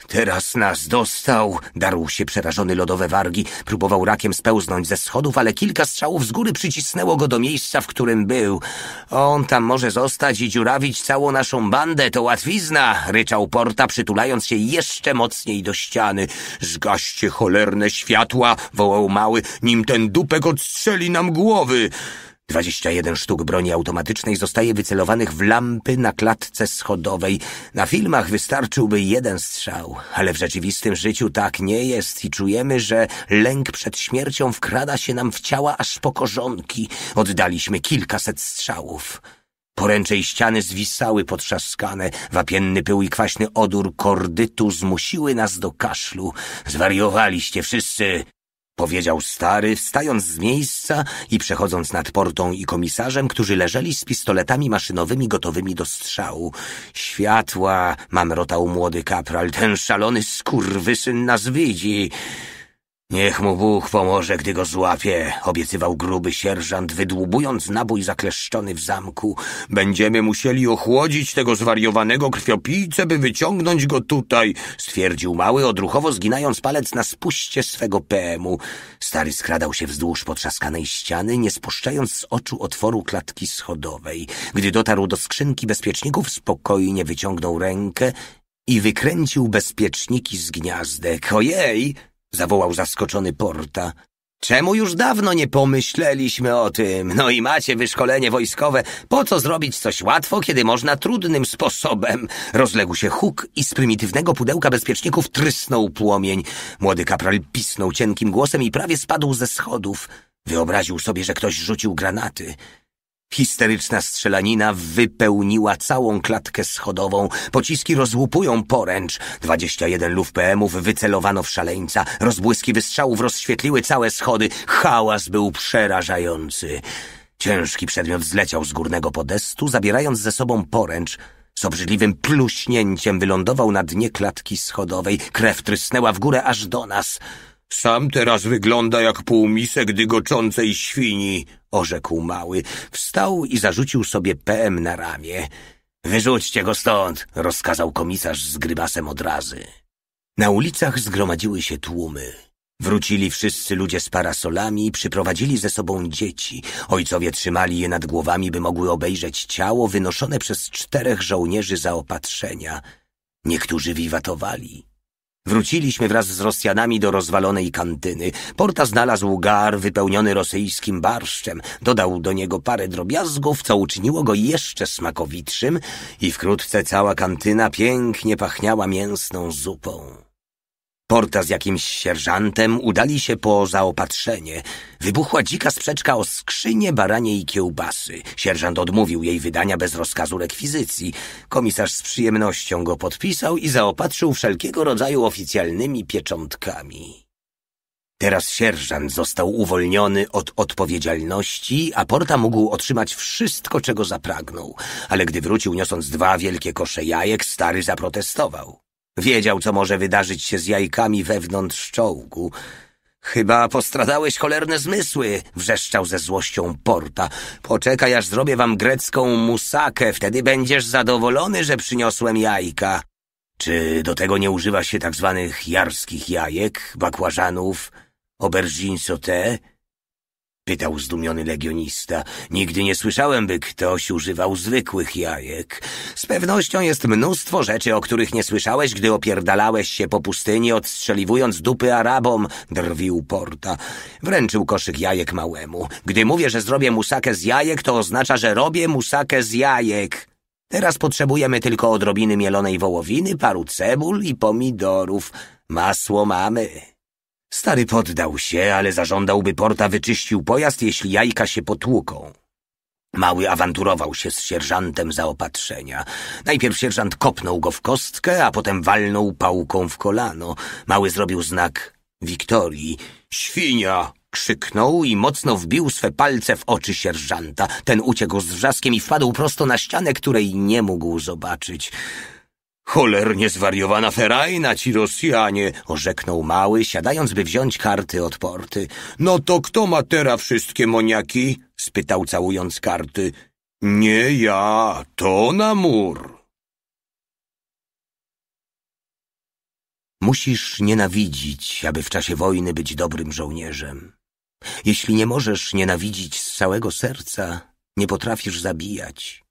Teraz nas dostał! darł się przerażony lodowe wargi. Próbował rakiem spełznąć ze schodów, ale kilka strzałów z góry przycisnęło go do miejsca, w którym był. On tam może zostać i dziurawić całą naszą bandę, to łatwizna, ryczał Porta, przytulając się jeszcze mocniej do ściany. Zgaście cholerne światła, wołał mały, nim ten dupek odstrzeli nam głowy. 21 sztuk broni automatycznej zostaje wycelowanych w lampy na klatce schodowej. Na filmach wystarczyłby jeden strzał, ale w rzeczywistym życiu tak nie jest i czujemy, że lęk przed śmiercią wkrada się nam w ciała aż po korzonki. Oddaliśmy kilkaset strzałów. Poręcze i ściany zwisały potrzaskane, wapienny pył i kwaśny odór kordytu zmusiły nas do kaszlu. Zwariowaliście wszyscy, powiedział stary, wstając z miejsca i przechodząc nad portą i komisarzem, którzy leżeli z pistoletami maszynowymi gotowymi do strzału. Światła, mamrotał młody kapral, ten szalony skurwysyn nas widzi. Niech mu Bóg pomoże, gdy go złapie, obiecywał gruby sierżant, wydłubując nabój zakleszczony w zamku. Będziemy musieli ochłodzić tego zwariowanego krwiopijcę, by wyciągnąć go tutaj, stwierdził mały, odruchowo zginając palec na spuście swego PM-u. Stary skradał się wzdłuż potrzaskanej ściany, nie spuszczając z oczu otworu klatki schodowej. Gdy dotarł do skrzynki bezpieczników, spokojnie wyciągnął rękę i wykręcił bezpieczniki z gniazdek. Ojej! zawołał zaskoczony Porta. Czemu już dawno nie pomyśleliśmy o tym? No i macie wyszkolenie wojskowe. Po co zrobić coś łatwo, kiedy można trudnym sposobem? Rozległ się huk i z prymitywnego pudełka bezpieczników trysnął płomień. Młody kapral pisnął cienkim głosem i prawie spadł ze schodów. Wyobraził sobie, że ktoś rzucił granaty. Histeryczna strzelanina wypełniła całą klatkę schodową. Pociski rozłupują poręcz. Dwadzieścia jeden luf PMów wycelowano w szaleńca. Rozbłyski wystrzałów rozświetliły całe schody. Hałas był przerażający. Ciężki przedmiot zleciał z górnego podestu, zabierając ze sobą poręcz. Z obrzydliwym pluśnięciem wylądował na dnie klatki schodowej. Krew trysnęła w górę aż do nas. Sam teraz wygląda jak półmisek dygoczącej świni, orzekł mały. Wstał i zarzucił sobie PM na ramię. Wyrzućcie go stąd, rozkazał komisarz z grybasem od razy. Na ulicach zgromadziły się tłumy. Wrócili wszyscy ludzie z parasolami i przyprowadzili ze sobą dzieci. Ojcowie trzymali je nad głowami, by mogły obejrzeć ciało wynoszone przez czterech żołnierzy zaopatrzenia. Niektórzy wiwatowali. Wróciliśmy wraz z Rosjanami do rozwalonej kantyny. Porta znalazł gar wypełniony rosyjskim barszczem. Dodał do niego parę drobiazgów, co uczyniło go jeszcze smakowitszym i wkrótce cała kantyna pięknie pachniała mięsną zupą. Porta z jakimś sierżantem udali się po zaopatrzenie. Wybuchła dzika sprzeczka o skrzynie, baranie i kiełbasy. Sierżant odmówił jej wydania bez rozkazu rekwizycji. Komisarz z przyjemnością go podpisał i zaopatrzył wszelkiego rodzaju oficjalnymi pieczątkami. Teraz sierżant został uwolniony od odpowiedzialności, a Porta mógł otrzymać wszystko, czego zapragnął. Ale gdy wrócił niosąc dwa wielkie kosze jajek, stary zaprotestował. Wiedział, co może wydarzyć się z jajkami wewnątrz czołgu. Chyba postradałeś cholerne zmysły, wrzeszczał ze złością Porta. Poczekaj, aż zrobię wam grecką musakę, wtedy będziesz zadowolony, że przyniosłem jajka. Czy do tego nie używa się tak zwanych jarskich jajek, bakłażanów, aubergine sauté? Pytał zdumiony legionista. Nigdy nie słyszałem, by ktoś używał zwykłych jajek. Z pewnością jest mnóstwo rzeczy, o których nie słyszałeś, gdy opierdalałeś się po pustyni, odstrzeliwując dupy Arabom, drwił Porta. Wręczył koszyk jajek małemu. Gdy mówię, że zrobię musakę z jajek, to oznacza, że robię musakę z jajek. Teraz potrzebujemy tylko odrobiny mielonej wołowiny, paru cebul i pomidorów. Masło mamy. Stary poddał się, ale zażądałby by Porta wyczyścił pojazd, jeśli jajka się potłuką. Mały awanturował się z sierżantem zaopatrzenia. Najpierw sierżant kopnął go w kostkę, a potem walnął pałką w kolano. Mały zrobił znak Wiktorii. Świnia! krzyknął i mocno wbił swe palce w oczy sierżanta. Ten uciekł z wrzaskiem i wpadł prosto na ścianę, której nie mógł zobaczyć. Cholernie zwariowana ferajna ci Rosjanie, orzeknął mały, siadając, by wziąć karty od porty. No to kto ma teraz wszystkie moniaki? spytał, całując karty. Nie ja, to na mur. Musisz nienawidzić, aby w czasie wojny być dobrym żołnierzem. Jeśli nie możesz nienawidzić z całego serca, nie potrafisz zabijać.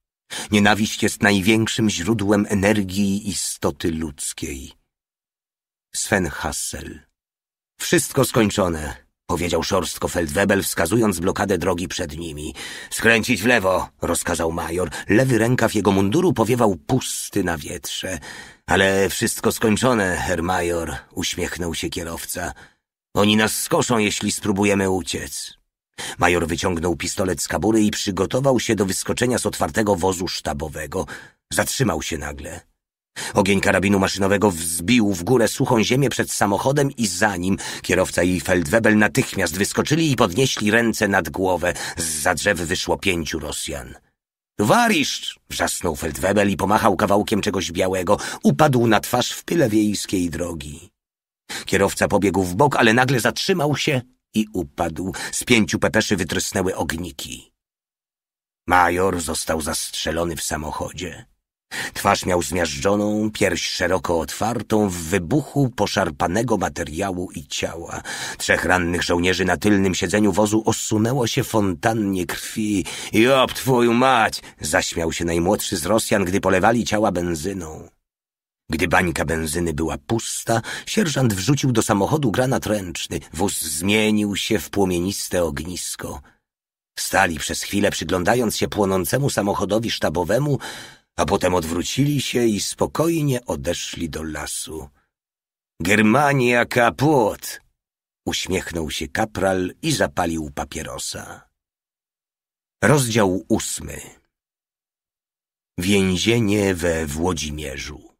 Nienawiść jest największym źródłem energii istoty ludzkiej. Sven Hassel. Wszystko skończone, powiedział szorstko Feldwebel, wskazując blokadę drogi przed nimi. Skręcić w lewo, rozkazał major. Lewy rękaw jego munduru powiewał pusty na wietrze. Ale wszystko skończone, herr major, uśmiechnął się kierowca. Oni nas skoszą, jeśli spróbujemy uciec. Major wyciągnął pistolet z kabury i przygotował się do wyskoczenia z otwartego wozu sztabowego. Zatrzymał się nagle. Ogień karabinu maszynowego wzbił w górę suchą ziemię przed samochodem i za nim kierowca i Feldwebel natychmiast wyskoczyli i podnieśli ręce nad głowę. Z drzew wyszło pięciu Rosjan. Wariszcz! wrzasnął Feldwebel i pomachał kawałkiem czegoś białego. Upadł na twarz w pyle wiejskiej drogi. Kierowca pobiegł w bok, ale nagle zatrzymał się i upadł. Z pięciu pepeszy wytrysnęły ogniki. Major został zastrzelony w samochodzie. Twarz miał zmiażdżoną, pierś szeroko otwartą w wybuchu poszarpanego materiału i ciała. Trzech rannych żołnierzy na tylnym siedzeniu wozu osunęło się fontannie krwi. Job twoją mać! zaśmiał się najmłodszy z Rosjan, gdy polewali ciała benzyną. Gdy bańka benzyny była pusta, sierżant wrzucił do samochodu granat ręczny. Wóz zmienił się w płomieniste ognisko. Stali przez chwilę przyglądając się płonącemu samochodowi sztabowemu, a potem odwrócili się i spokojnie odeszli do lasu. Germania kaput! Uśmiechnął się kapral i zapalił papierosa. Rozdział ósmy Więzienie we Włodzimierzu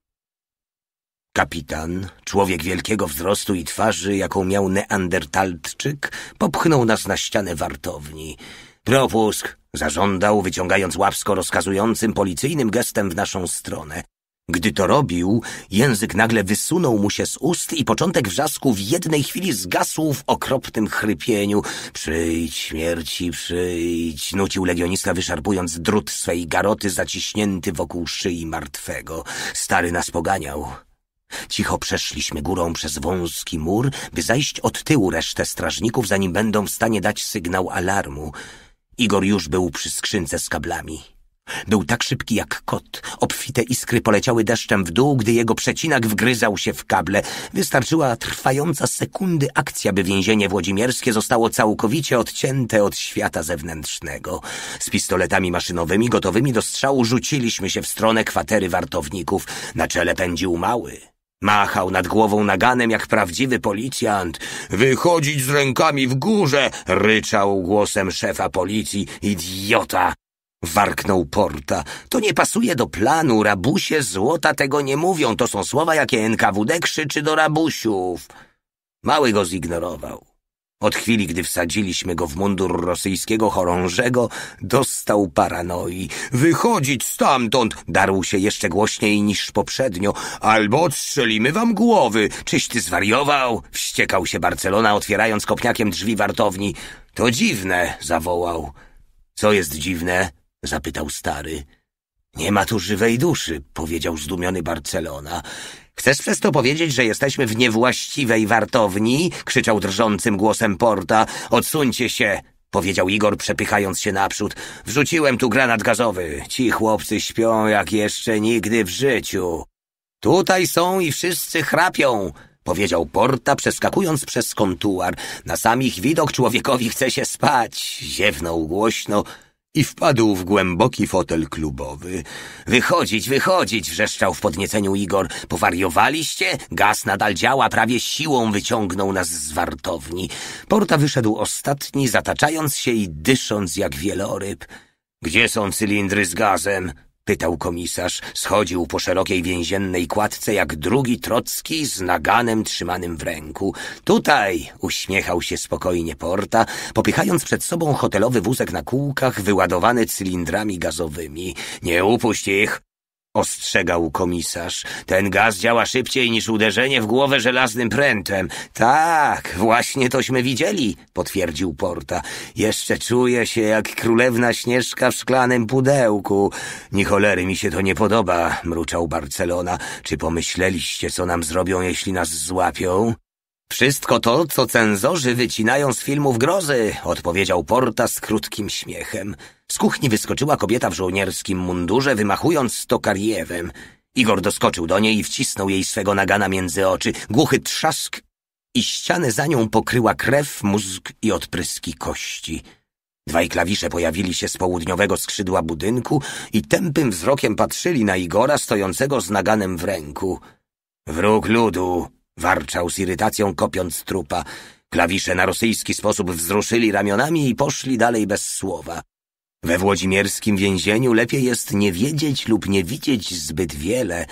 Kapitan, człowiek wielkiego wzrostu i twarzy, jaką miał neandertalczyk, popchnął nas na ścianę wartowni. Propusk! zażądał, wyciągając łapsko rozkazującym policyjnym gestem w naszą stronę. Gdy to robił, język nagle wysunął mu się z ust i początek wrzasku w jednej chwili zgasł w okropnym chrypieniu. Przyjdź, śmierci, przyjdź, nucił legionista, wyszarpując drut swej garoty zaciśnięty wokół szyi martwego. Stary nas poganiał. Cicho przeszliśmy górą przez wąski mur, by zajść od tyłu resztę strażników, zanim będą w stanie dać sygnał alarmu. Igor już był przy skrzynce z kablami. Był tak szybki jak kot. Obfite iskry poleciały deszczem w dół, gdy jego przecinak wgryzał się w kable. Wystarczyła trwająca sekundy akcja, by więzienie włodzimierskie zostało całkowicie odcięte od świata zewnętrznego. Z pistoletami maszynowymi gotowymi do strzału rzuciliśmy się w stronę kwatery wartowników. Na czele pędził mały. Machał nad głową naganem jak prawdziwy policjant. Wychodzić z rękami w górze! ryczał głosem szefa policji. Idiota! Warknął Porta. To nie pasuje do planu. Rabusie złota tego nie mówią. To są słowa, jakie NKWD krzyczy do rabusiów. Mały go zignorował. Od chwili, gdy wsadziliśmy go w mundur rosyjskiego chorążego, dostał paranoi. Wychodzić stamtąd! Darł się jeszcze głośniej niż poprzednio. Albo odstrzelimy wam głowy! Czyś ty zwariował? Wściekał się Barcelona, otwierając kopniakiem drzwi wartowni. To dziwne! zawołał. Co jest dziwne? zapytał stary. Nie ma tu żywej duszy, powiedział zdumiony Barcelona. Chcesz przez to powiedzieć, że jesteśmy w niewłaściwej wartowni? krzyczał drżącym głosem Porta. Odsuńcie się! powiedział Igor, przepychając się naprzód. Wrzuciłem tu granat gazowy. Ci chłopcy śpią jak jeszcze nigdy w życiu. Tutaj są i wszyscy chrapią, powiedział Porta, przeskakując przez kontuar. Na sam ich widok człowiekowi chce się spać. Ziewnął głośno, i wpadł w głęboki fotel klubowy. Wychodzić, wychodzić, wrzeszczał w podnieceniu Igor. Powariowaliście? Gaz nadal działa, prawie siłą wyciągnął nas z wartowni. Porta wyszedł ostatni, zataczając się i dysząc jak wieloryb. Gdzie są cylindry z gazem? Pytał komisarz, schodził po szerokiej więziennej kładce jak drugi Trocki z naganem trzymanym w ręku. Tutaj, uśmiechał się spokojnie Porta, popychając przed sobą hotelowy wózek na kółkach wyładowany cylindrami gazowymi. Nie upuść ich, ostrzegał komisarz. Ten gaz działa szybciej niż uderzenie w głowę żelaznym prętem. Tak, właśnie tośmy widzieli, potwierdził Porta. Jeszcze czuję się jak królewna śnieżka w szklanym pudełku. Ni cholery mi się to nie podoba, mruczał Barcelona. Czy pomyśleliście, co nam zrobią, jeśli nas złapią? Wszystko to, co cenzorzy wycinają z filmów grozy, odpowiedział Porta z krótkim śmiechem. Z kuchni wyskoczyła kobieta w żołnierskim mundurze, wymachując stokariewem. Igor doskoczył do niej i wcisnął jej swego nagana między oczy. Głuchy trzask i ścianę za nią pokryła krew, mózg i odpryski kości. Dwaj klawisze pojawili się z południowego skrzydła budynku i tępym wzrokiem patrzyli na Igora stojącego z naganem w ręku. Wróg ludu! warczał z irytacją kopiąc trupa. Klawisze na rosyjski sposób wzruszyli ramionami i poszli dalej bez słowa. We włodzimierskim więzieniu lepiej jest nie wiedzieć lub nie widzieć zbyt wiele.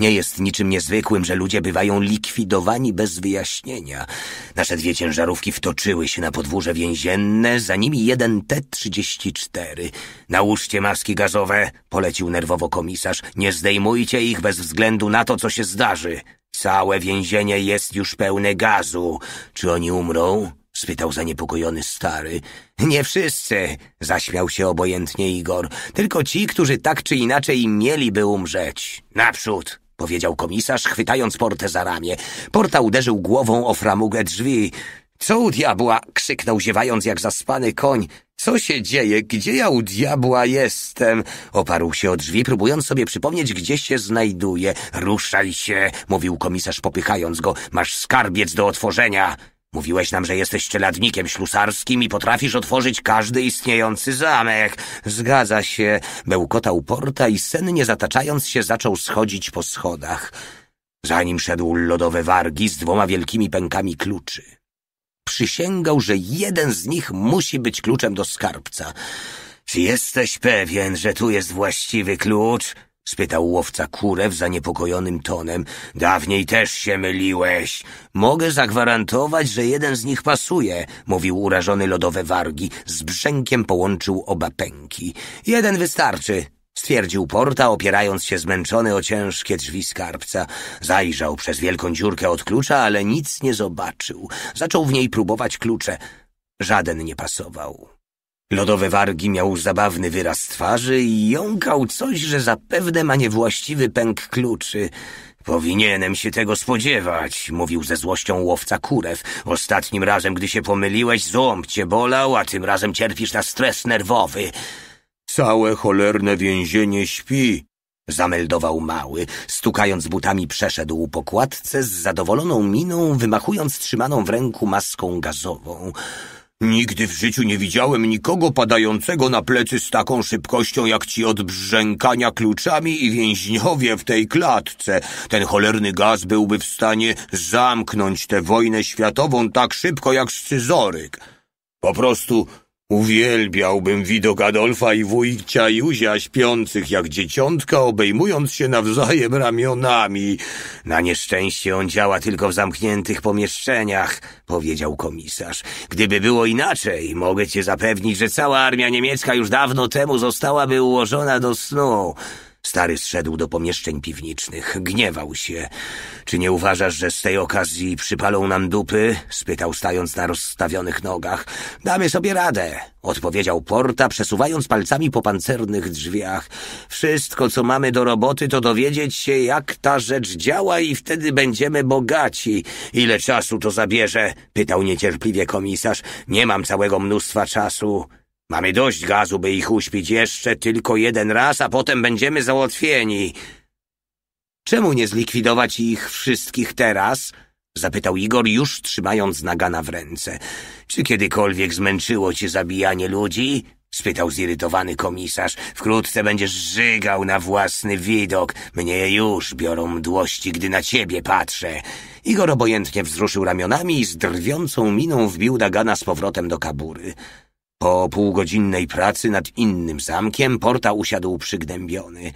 Nie jest niczym niezwykłym, że ludzie bywają likwidowani bez wyjaśnienia. Nasze dwie ciężarówki wtoczyły się na podwórze więzienne, za nimi jeden T-34. Nałóżcie maski gazowe, polecił nerwowo komisarz. Nie zdejmujcie ich bez względu na to, co się zdarzy. Całe więzienie jest już pełne gazu. Czy oni umrą? spytał zaniepokojony stary. Nie wszyscy, zaśmiał się obojętnie Igor, tylko ci, którzy tak czy inaczej mieliby umrzeć. Naprzód! powiedział komisarz, chwytając portę za ramię. Porta uderzył głową o framugę drzwi. Co u diabła? krzyknął ziewając jak zaspany koń. Co się dzieje? Gdzie ja u diabła jestem? Oparł się o drzwi, próbując sobie przypomnieć, gdzie się znajduje. Ruszaj się, mówił komisarz, popychając go. Masz skarbiec do otworzenia. Mówiłeś nam, że jesteś czeladnikiem ślusarskim i potrafisz otworzyć każdy istniejący zamek. Zgadza się, bełkotał Porta i sennie zataczając się zaczął schodzić po schodach. Za nim szedł lodowe wargi z dwoma wielkimi pękami kluczy. Przysięgał, że jeden z nich musi być kluczem do skarbca. Czy jesteś pewien, że tu jest właściwy klucz? spytał łowca kurew zaniepokojonym tonem. Dawniej też się myliłeś. Mogę zagwarantować, że jeden z nich pasuje, mówił urażony lodowe wargi. Z brzękiem połączył oba pęki. Jeden wystarczy, stwierdził Porta, opierając się zmęczony o ciężkie drzwi skarbca. Zajrzał przez wielką dziurkę od klucza, ale nic nie zobaczył. Zaczął w niej próbować klucze. Żaden nie pasował. Lodowe wargi miał zabawny wyraz twarzy i jąkał coś, że zapewne ma niewłaściwy pęk kluczy. Powinienem się tego spodziewać, mówił ze złością łowca kurew. Ostatnim razem, gdy się pomyliłeś, ząb cię bolał, a tym razem cierpisz na stres nerwowy. Całe cholerne więzienie śpi, zameldował mały. Stukając butami przeszedł po kładce z zadowoloną miną, wymachując trzymaną w ręku maską gazową. Nigdy w życiu nie widziałem nikogo padającego na plecy z taką szybkością jak ci od brzękania kluczami i więźniowie w tej klatce. Ten cholerny gaz byłby w stanie zamknąć tę wojnę światową tak szybko jak scyzoryk. Po prostu Uwielbiałbym widok Adolfa i wujcia Józia śpiących jak dzieciątka, obejmując się nawzajem ramionami. Na nieszczęście on działa tylko w zamkniętych pomieszczeniach, powiedział komisarz. Gdyby było inaczej, mogę cię zapewnić, że cała armia niemiecka już dawno temu zostałaby ułożona do snu. Stary zszedł do pomieszczeń piwniczych, gniewał się. Czy nie uważasz, że z tej okazji przypalą nam dupy? spytał stając na rozstawionych nogach. Damy sobie radę, odpowiedział Porta, przesuwając palcami po pancernych drzwiach. Wszystko, co mamy do roboty, to dowiedzieć się, jak ta rzecz działa i wtedy będziemy bogaci. Ile czasu to zabierze? pytał niecierpliwie komisarz. Nie mam całego mnóstwa czasu. Mamy dość gazu, by ich uśpić jeszcze tylko jeden raz, a potem będziemy załatwieni. Czemu nie zlikwidować ich wszystkich teraz? Zapytał Igor, już trzymając nagana w ręce. Czy kiedykolwiek zmęczyło cię zabijanie ludzi? spytał zirytowany komisarz. Wkrótce będziesz żygał na własny widok. Mnie już biorą mdłości, gdy na ciebie patrzę. Igor obojętnie wzruszył ramionami i z drwiącą miną wbił Nagana z powrotem do kabury. Po półgodzinnej pracy nad innym zamkiem Porta usiadł przygnębiony.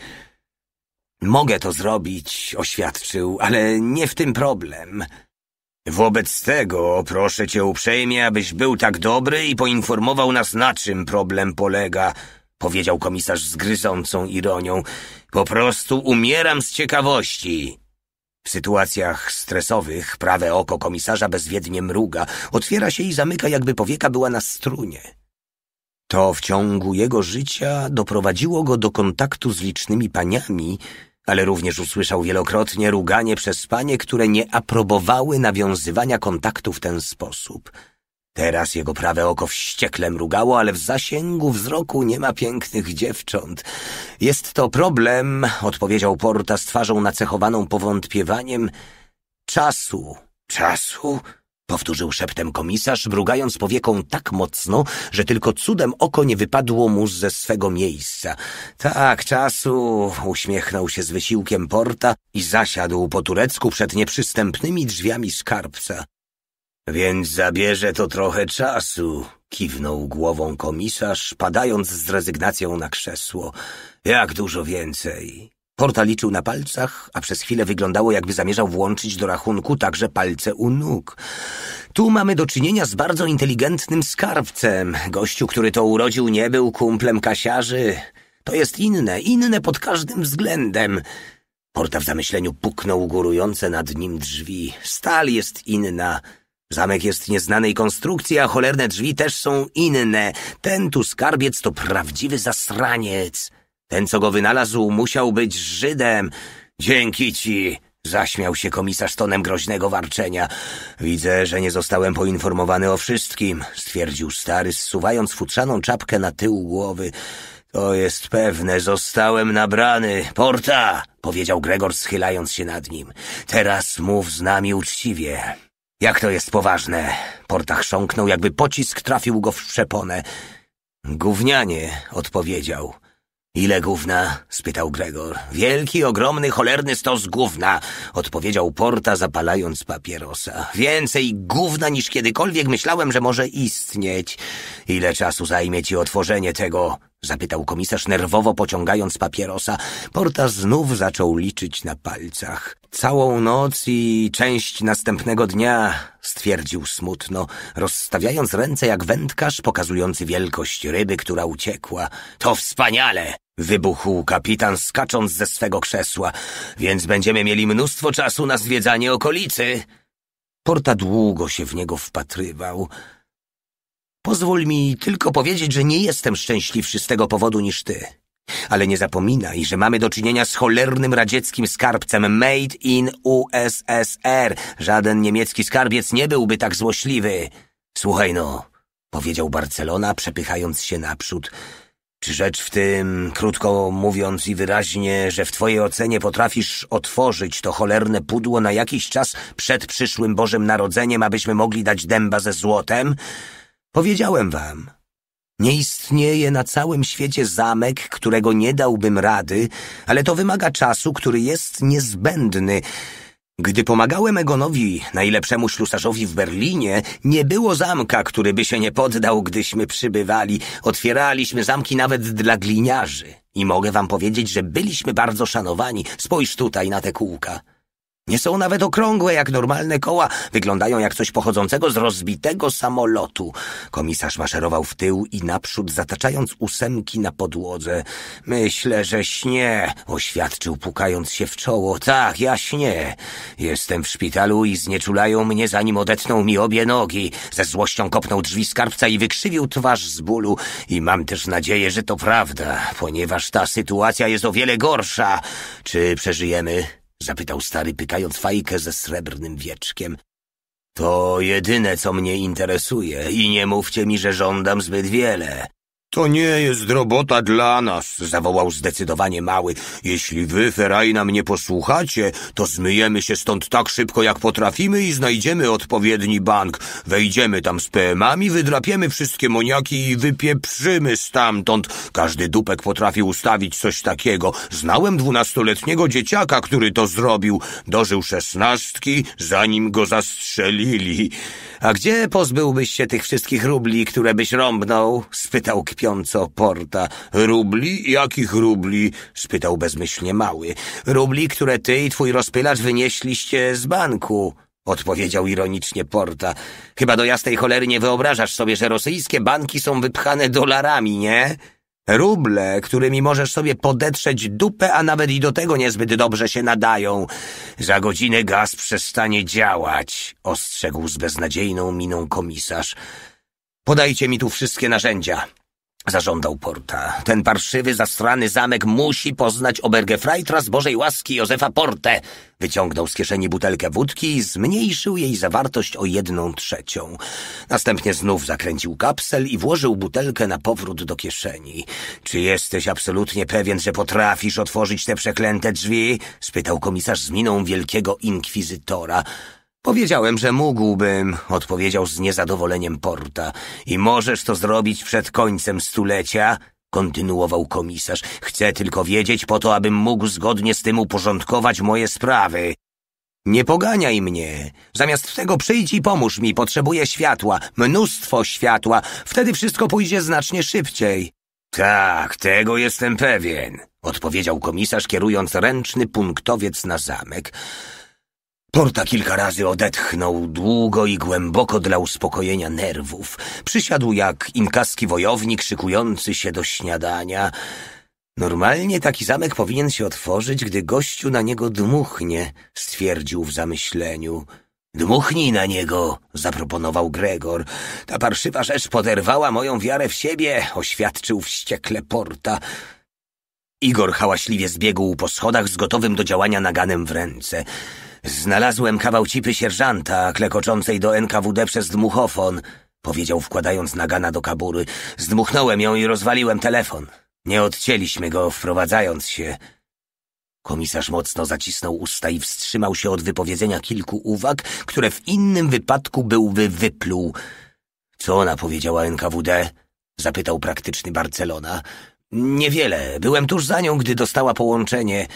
Mogę to zrobić, oświadczył, ale nie w tym problem. Wobec tego proszę cię uprzejmie, abyś był tak dobry i poinformował nas, na czym problem polega, powiedział komisarz z gryzącą ironią. Po prostu umieram z ciekawości. W sytuacjach stresowych prawe oko komisarza bezwiednie mruga, otwiera się i zamyka, jakby powieka była na strunie. To w ciągu jego życia doprowadziło go do kontaktu z licznymi paniami, ale również usłyszał wielokrotnie ruganie przez panie, które nie aprobowały nawiązywania kontaktu w ten sposób. Teraz jego prawe oko wściekle mrugało, ale w zasięgu wzroku nie ma pięknych dziewcząt. Jest to problem, odpowiedział Porta z twarzą nacechowaną powątpiewaniem. Czasu, czasu? powtórzył szeptem komisarz, mrugając powieką tak mocno, że tylko cudem oko nie wypadło mu ze swego miejsca. Tak, czasu, uśmiechnął się z wysiłkiem porta i zasiadł po turecku przed nieprzystępnymi drzwiami skarbca. Więc zabierze to trochę czasu, kiwnął głową komisarz, padając z rezygnacją na krzesło. Jak dużo więcej. Porta liczył na palcach, a przez chwilę wyglądało, jakby zamierzał włączyć do rachunku także palce u nóg. Tu mamy do czynienia z bardzo inteligentnym skarbcem. Gościu, który to urodził, nie był kumplem kasiarzy. To jest inne, inne pod każdym względem. Porta w zamyśleniu puknął górujące nad nim drzwi. Stal jest inna. Zamek jest nieznanej konstrukcji, a cholerne drzwi też są inne. Ten tu skarbiec to prawdziwy zasraniec. Ten, co go wynalazł, musiał być Żydem. Dzięki ci! Zaśmiał się komisarz tonem groźnego warczenia. Widzę, że nie zostałem poinformowany o wszystkim, stwierdził stary, zsuwając futrzaną czapkę na tył głowy. To jest pewne, zostałem nabrany. Porta! powiedział Gregor, schylając się nad nim. Teraz mów z nami uczciwie. Jak to jest poważne? Porta chrząknął, jakby pocisk trafił go w przeponę. Gównianie, odpowiedział. Ile gówna? spytał Gregor. Wielki, ogromny, cholerny stos gówna, odpowiedział Porta, zapalając papierosa. Więcej gówna niż kiedykolwiek myślałem, że może istnieć. Ile czasu zajmie ci otworzenie tego? zapytał komisarz nerwowo pociągając papierosa. Porta znów zaczął liczyć na palcach. Całą noc i część następnego dnia, stwierdził smutno, rozstawiając ręce jak wędkarz pokazujący wielkość ryby, która uciekła. To wspaniale! Wybuchł kapitan skacząc ze swego krzesła, więc będziemy mieli mnóstwo czasu na zwiedzanie okolicy. Porta długo się w niego wpatrywał. Pozwól mi tylko powiedzieć, że nie jestem szczęśliwszy z tego powodu niż ty. Ale nie zapominaj, że mamy do czynienia z cholernym radzieckim skarbcem Made in USSR. Żaden niemiecki skarbiec nie byłby tak złośliwy. Słuchaj no, powiedział Barcelona, przepychając się naprzód. Czy rzecz w tym, krótko mówiąc i wyraźnie, że w twojej ocenie potrafisz otworzyć to cholerne pudło na jakiś czas przed przyszłym Bożym Narodzeniem, abyśmy mogli dać dęba ze złotem? Powiedziałem wam. Nie istnieje na całym świecie zamek, którego nie dałbym rady, ale to wymaga czasu, który jest niezbędny. Gdy pomagałem Egonowi, najlepszemu ślusarzowi w Berlinie, nie było zamka, który by się nie poddał, gdyśmy przybywali. Otwieraliśmy zamki nawet dla gliniarzy. I mogę wam powiedzieć, że byliśmy bardzo szanowani. Spójrz tutaj na te kółka. Nie są nawet okrągłe jak normalne koła, wyglądają jak coś pochodzącego z rozbitego samolotu. Komisarz maszerował w tył i naprzód, zataczając ósemki na podłodze. Myślę, że śnie, oświadczył, pukając się w czoło. Tak, ja śnię. Jestem w szpitalu i znieczulają mnie, zanim odetną mi obie nogi. Ze złością kopnął drzwi skarbca i wykrzywił twarz z bólu. I mam też nadzieję, że to prawda, ponieważ ta sytuacja jest o wiele gorsza. Czy przeżyjemy? Zapytał stary, pykając fajkę ze srebrnym wieczkiem. To jedyne, co mnie interesuje i nie mówcie mi, że żądam zbyt wiele. To nie jest robota dla nas, zawołał zdecydowanie mały. Jeśli wy, Ferajna, mnie posłuchacie, to zmyjemy się stąd tak szybko, jak potrafimy i znajdziemy odpowiedni bank. Wejdziemy tam z PM-ami, wydrapiemy wszystkie moniaki i wypieprzymy stamtąd. Każdy dupek potrafi ustawić coś takiego. Znałem dwunastoletniego dzieciaka, który to zrobił. Dożył szesnastki, zanim go zastrzelili. A gdzie pozbyłbyś się tych wszystkich rubli, które byś rąbnął? spytał piąco porta. Rubli? Jakich rubli? spytał bezmyślnie mały. Rubli, które ty i twój rozpylacz wynieśliście z banku. Odpowiedział ironicznie Porta. Chyba do jasnej cholery nie wyobrażasz sobie, że rosyjskie banki są wypchane dolarami, nie? Ruble, którymi możesz sobie podetrzeć dupę, a nawet i do tego niezbyt dobrze się nadają. Za godzinę gaz przestanie działać, ostrzegł z beznadziejną miną komisarz. Podajcie mi tu wszystkie narzędzia. Zażądał Porta. Ten parszywy, zastrany zamek musi poznać Obergefreitra z Bożej łaski Józefa Porte. Wyciągnął z kieszeni butelkę wódki i zmniejszył jej zawartość o jedną trzecią. Następnie znów zakręcił kapsel i włożył butelkę na powrót do kieszeni. Czy jesteś absolutnie pewien, że potrafisz otworzyć te przeklęte drzwi? spytał komisarz z miną wielkiego inkwizytora. Powiedziałem, że mógłbym, odpowiedział z niezadowoleniem Porta. I możesz to zrobić przed końcem stulecia, kontynuował komisarz. Chcę tylko wiedzieć po to, abym mógł zgodnie z tym uporządkować moje sprawy. Nie poganiaj mnie. Zamiast tego przyjdź i pomóż mi. Potrzebuję światła, mnóstwo światła. Wtedy wszystko pójdzie znacznie szybciej. Tak, tego jestem pewien, odpowiedział komisarz, kierując ręczny punktowiec na zamek. Porta kilka razy odetchnął długo i głęboko dla uspokojenia nerwów. Przysiadł jak inkaski wojownik szykujący się do śniadania. Normalnie taki zamek powinien się otworzyć, gdy gościu na niego dmuchnie, stwierdził w zamyśleniu. Dmuchnij na niego, zaproponował Gregor. Ta parszywa rzecz poderwała moją wiarę w siebie, oświadczył wściekle Porta. Igor hałaśliwie zbiegł po schodach z gotowym do działania naganem w ręce. Znalazłem kawał cipy sierżanta klekoczącej do NKWD przez dmuchofon, powiedział wkładając nagana do kabury. Zdmuchnąłem ją i rozwaliłem telefon. Nie odcięliśmy go, wprowadzając się. Komisarz mocno zacisnął usta i wstrzymał się od wypowiedzenia kilku uwag, które w innym wypadku byłby wypluł. Co ona powiedziała NKWD? zapytał praktyczny Barcelona. Niewiele. Byłem tuż za nią, gdy dostała połączenie.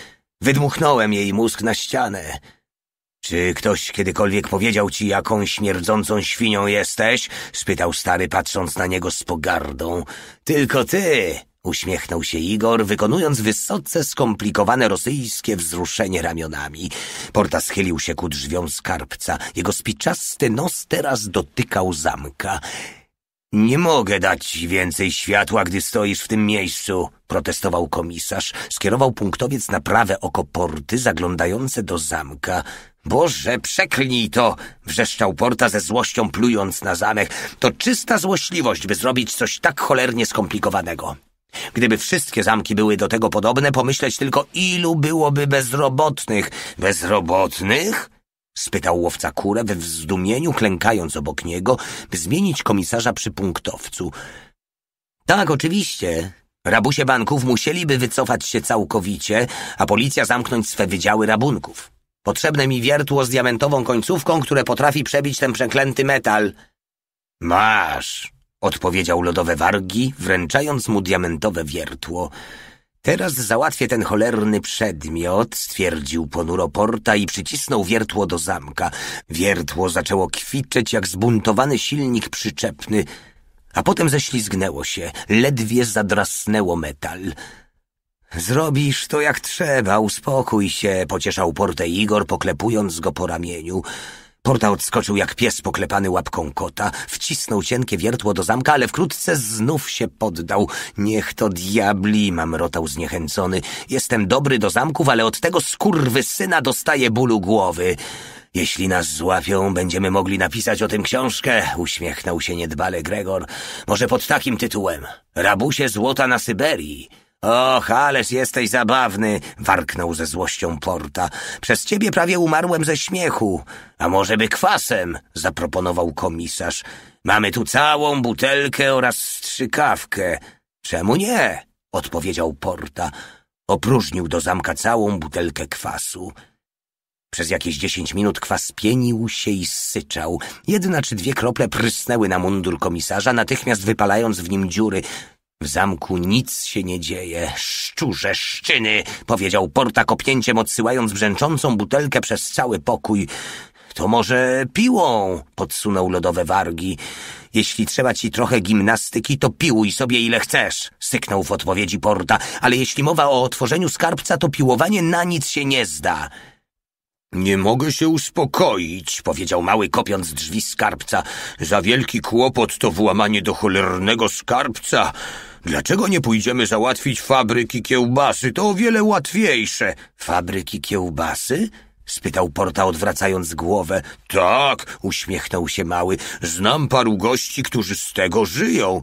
Wydmuchnąłem jej mózg na ścianę. Czy ktoś kiedykolwiek powiedział ci, jaką śmierdzącą świnią jesteś? spytał stary, patrząc na niego z pogardą. Tylko ty! uśmiechnął się Igor, wykonując wysoce skomplikowane rosyjskie wzruszenie ramionami. Porta schylił się ku drzwiom skarbca. Jego spiczasty nos teraz dotykał zamka. Nie mogę dać więcej światła, gdy stoisz w tym miejscu, protestował komisarz. Skierował punktowiec na prawe oko porty, zaglądające do zamka. Boże, przeklnij to! wrzeszczał Porta ze złością, plując na zamek. To czysta złośliwość, by zrobić coś tak cholernie skomplikowanego. Gdyby wszystkie zamki były do tego podobne, pomyśleć tylko, ilu byłoby bezrobotnych. Bezrobotnych? spytał łowca kurę w zdumieniu, klękając obok niego, by zmienić komisarza przy punktowcu. Tak, oczywiście. Rabusie banków musieliby wycofać się całkowicie, a policja zamknąć swe wydziały rabunków. Potrzebne mi wiertło z diamentową końcówką, które potrafi przebić ten przeklęty metal. Masz, odpowiedział lodowe wargi, wręczając mu diamentowe wiertło. Teraz załatwię ten cholerny przedmiot, stwierdził ponuro Porta i przycisnął wiertło do zamka. Wiertło zaczęło kwiczeć jak zbuntowany silnik przyczepny, a potem ześlizgnęło się, ledwie zadrasnęło metal. Zrobisz to jak trzeba, uspokój się, pocieszał Portę Igor, poklepując go po ramieniu. Porta odskoczył jak pies poklepany łapką kota, wcisnął cienkie wiertło do zamka, ale wkrótce znów się poddał. Niech to diabli, mamrotał zniechęcony. Jestem dobry do zamków, ale od tego skurwy syna dostaję bólu głowy. Jeśli nas złapią, będziemy mogli napisać o tym książkę, uśmiechnął się niedbale Gregor. Może pod takim tytułem. Rabusie złota na Syberii. Och, ależ jesteś zabawny, warknął ze złością Porta. Przez ciebie prawie umarłem ze śmiechu. A może by kwasem, zaproponował komisarz. Mamy tu całą butelkę oraz strzykawkę. Czemu nie? odpowiedział Porta. Opróżnił do zamka całą butelkę kwasu. Przez jakieś dziesięć minut kwas pienił się i syczał. Jedna czy dwie krople prysnęły na mundur komisarza, natychmiast wypalając w nim dziury. W zamku nic się nie dzieje, szczurze szczyny, powiedział Porta kopnięciem odsyłając brzęczącą butelkę przez cały pokój. To może piłą, podsunął lodowe wargi. Jeśli trzeba ci trochę gimnastyki, to piłuj sobie ile chcesz, syknął w odpowiedzi Porta, ale jeśli mowa o otworzeniu skarbca, to piłowanie na nic się nie zda. Nie mogę się uspokoić, powiedział mały, kopiąc drzwi skarbca. Za wielki kłopot to włamanie do cholernego skarbca. Dlaczego nie pójdziemy załatwić fabryki kiełbasy? To o wiele łatwiejsze. Fabryki kiełbasy? spytał Porta, odwracając głowę. Tak, uśmiechnął się mały. Znam paru gości, którzy z tego żyją.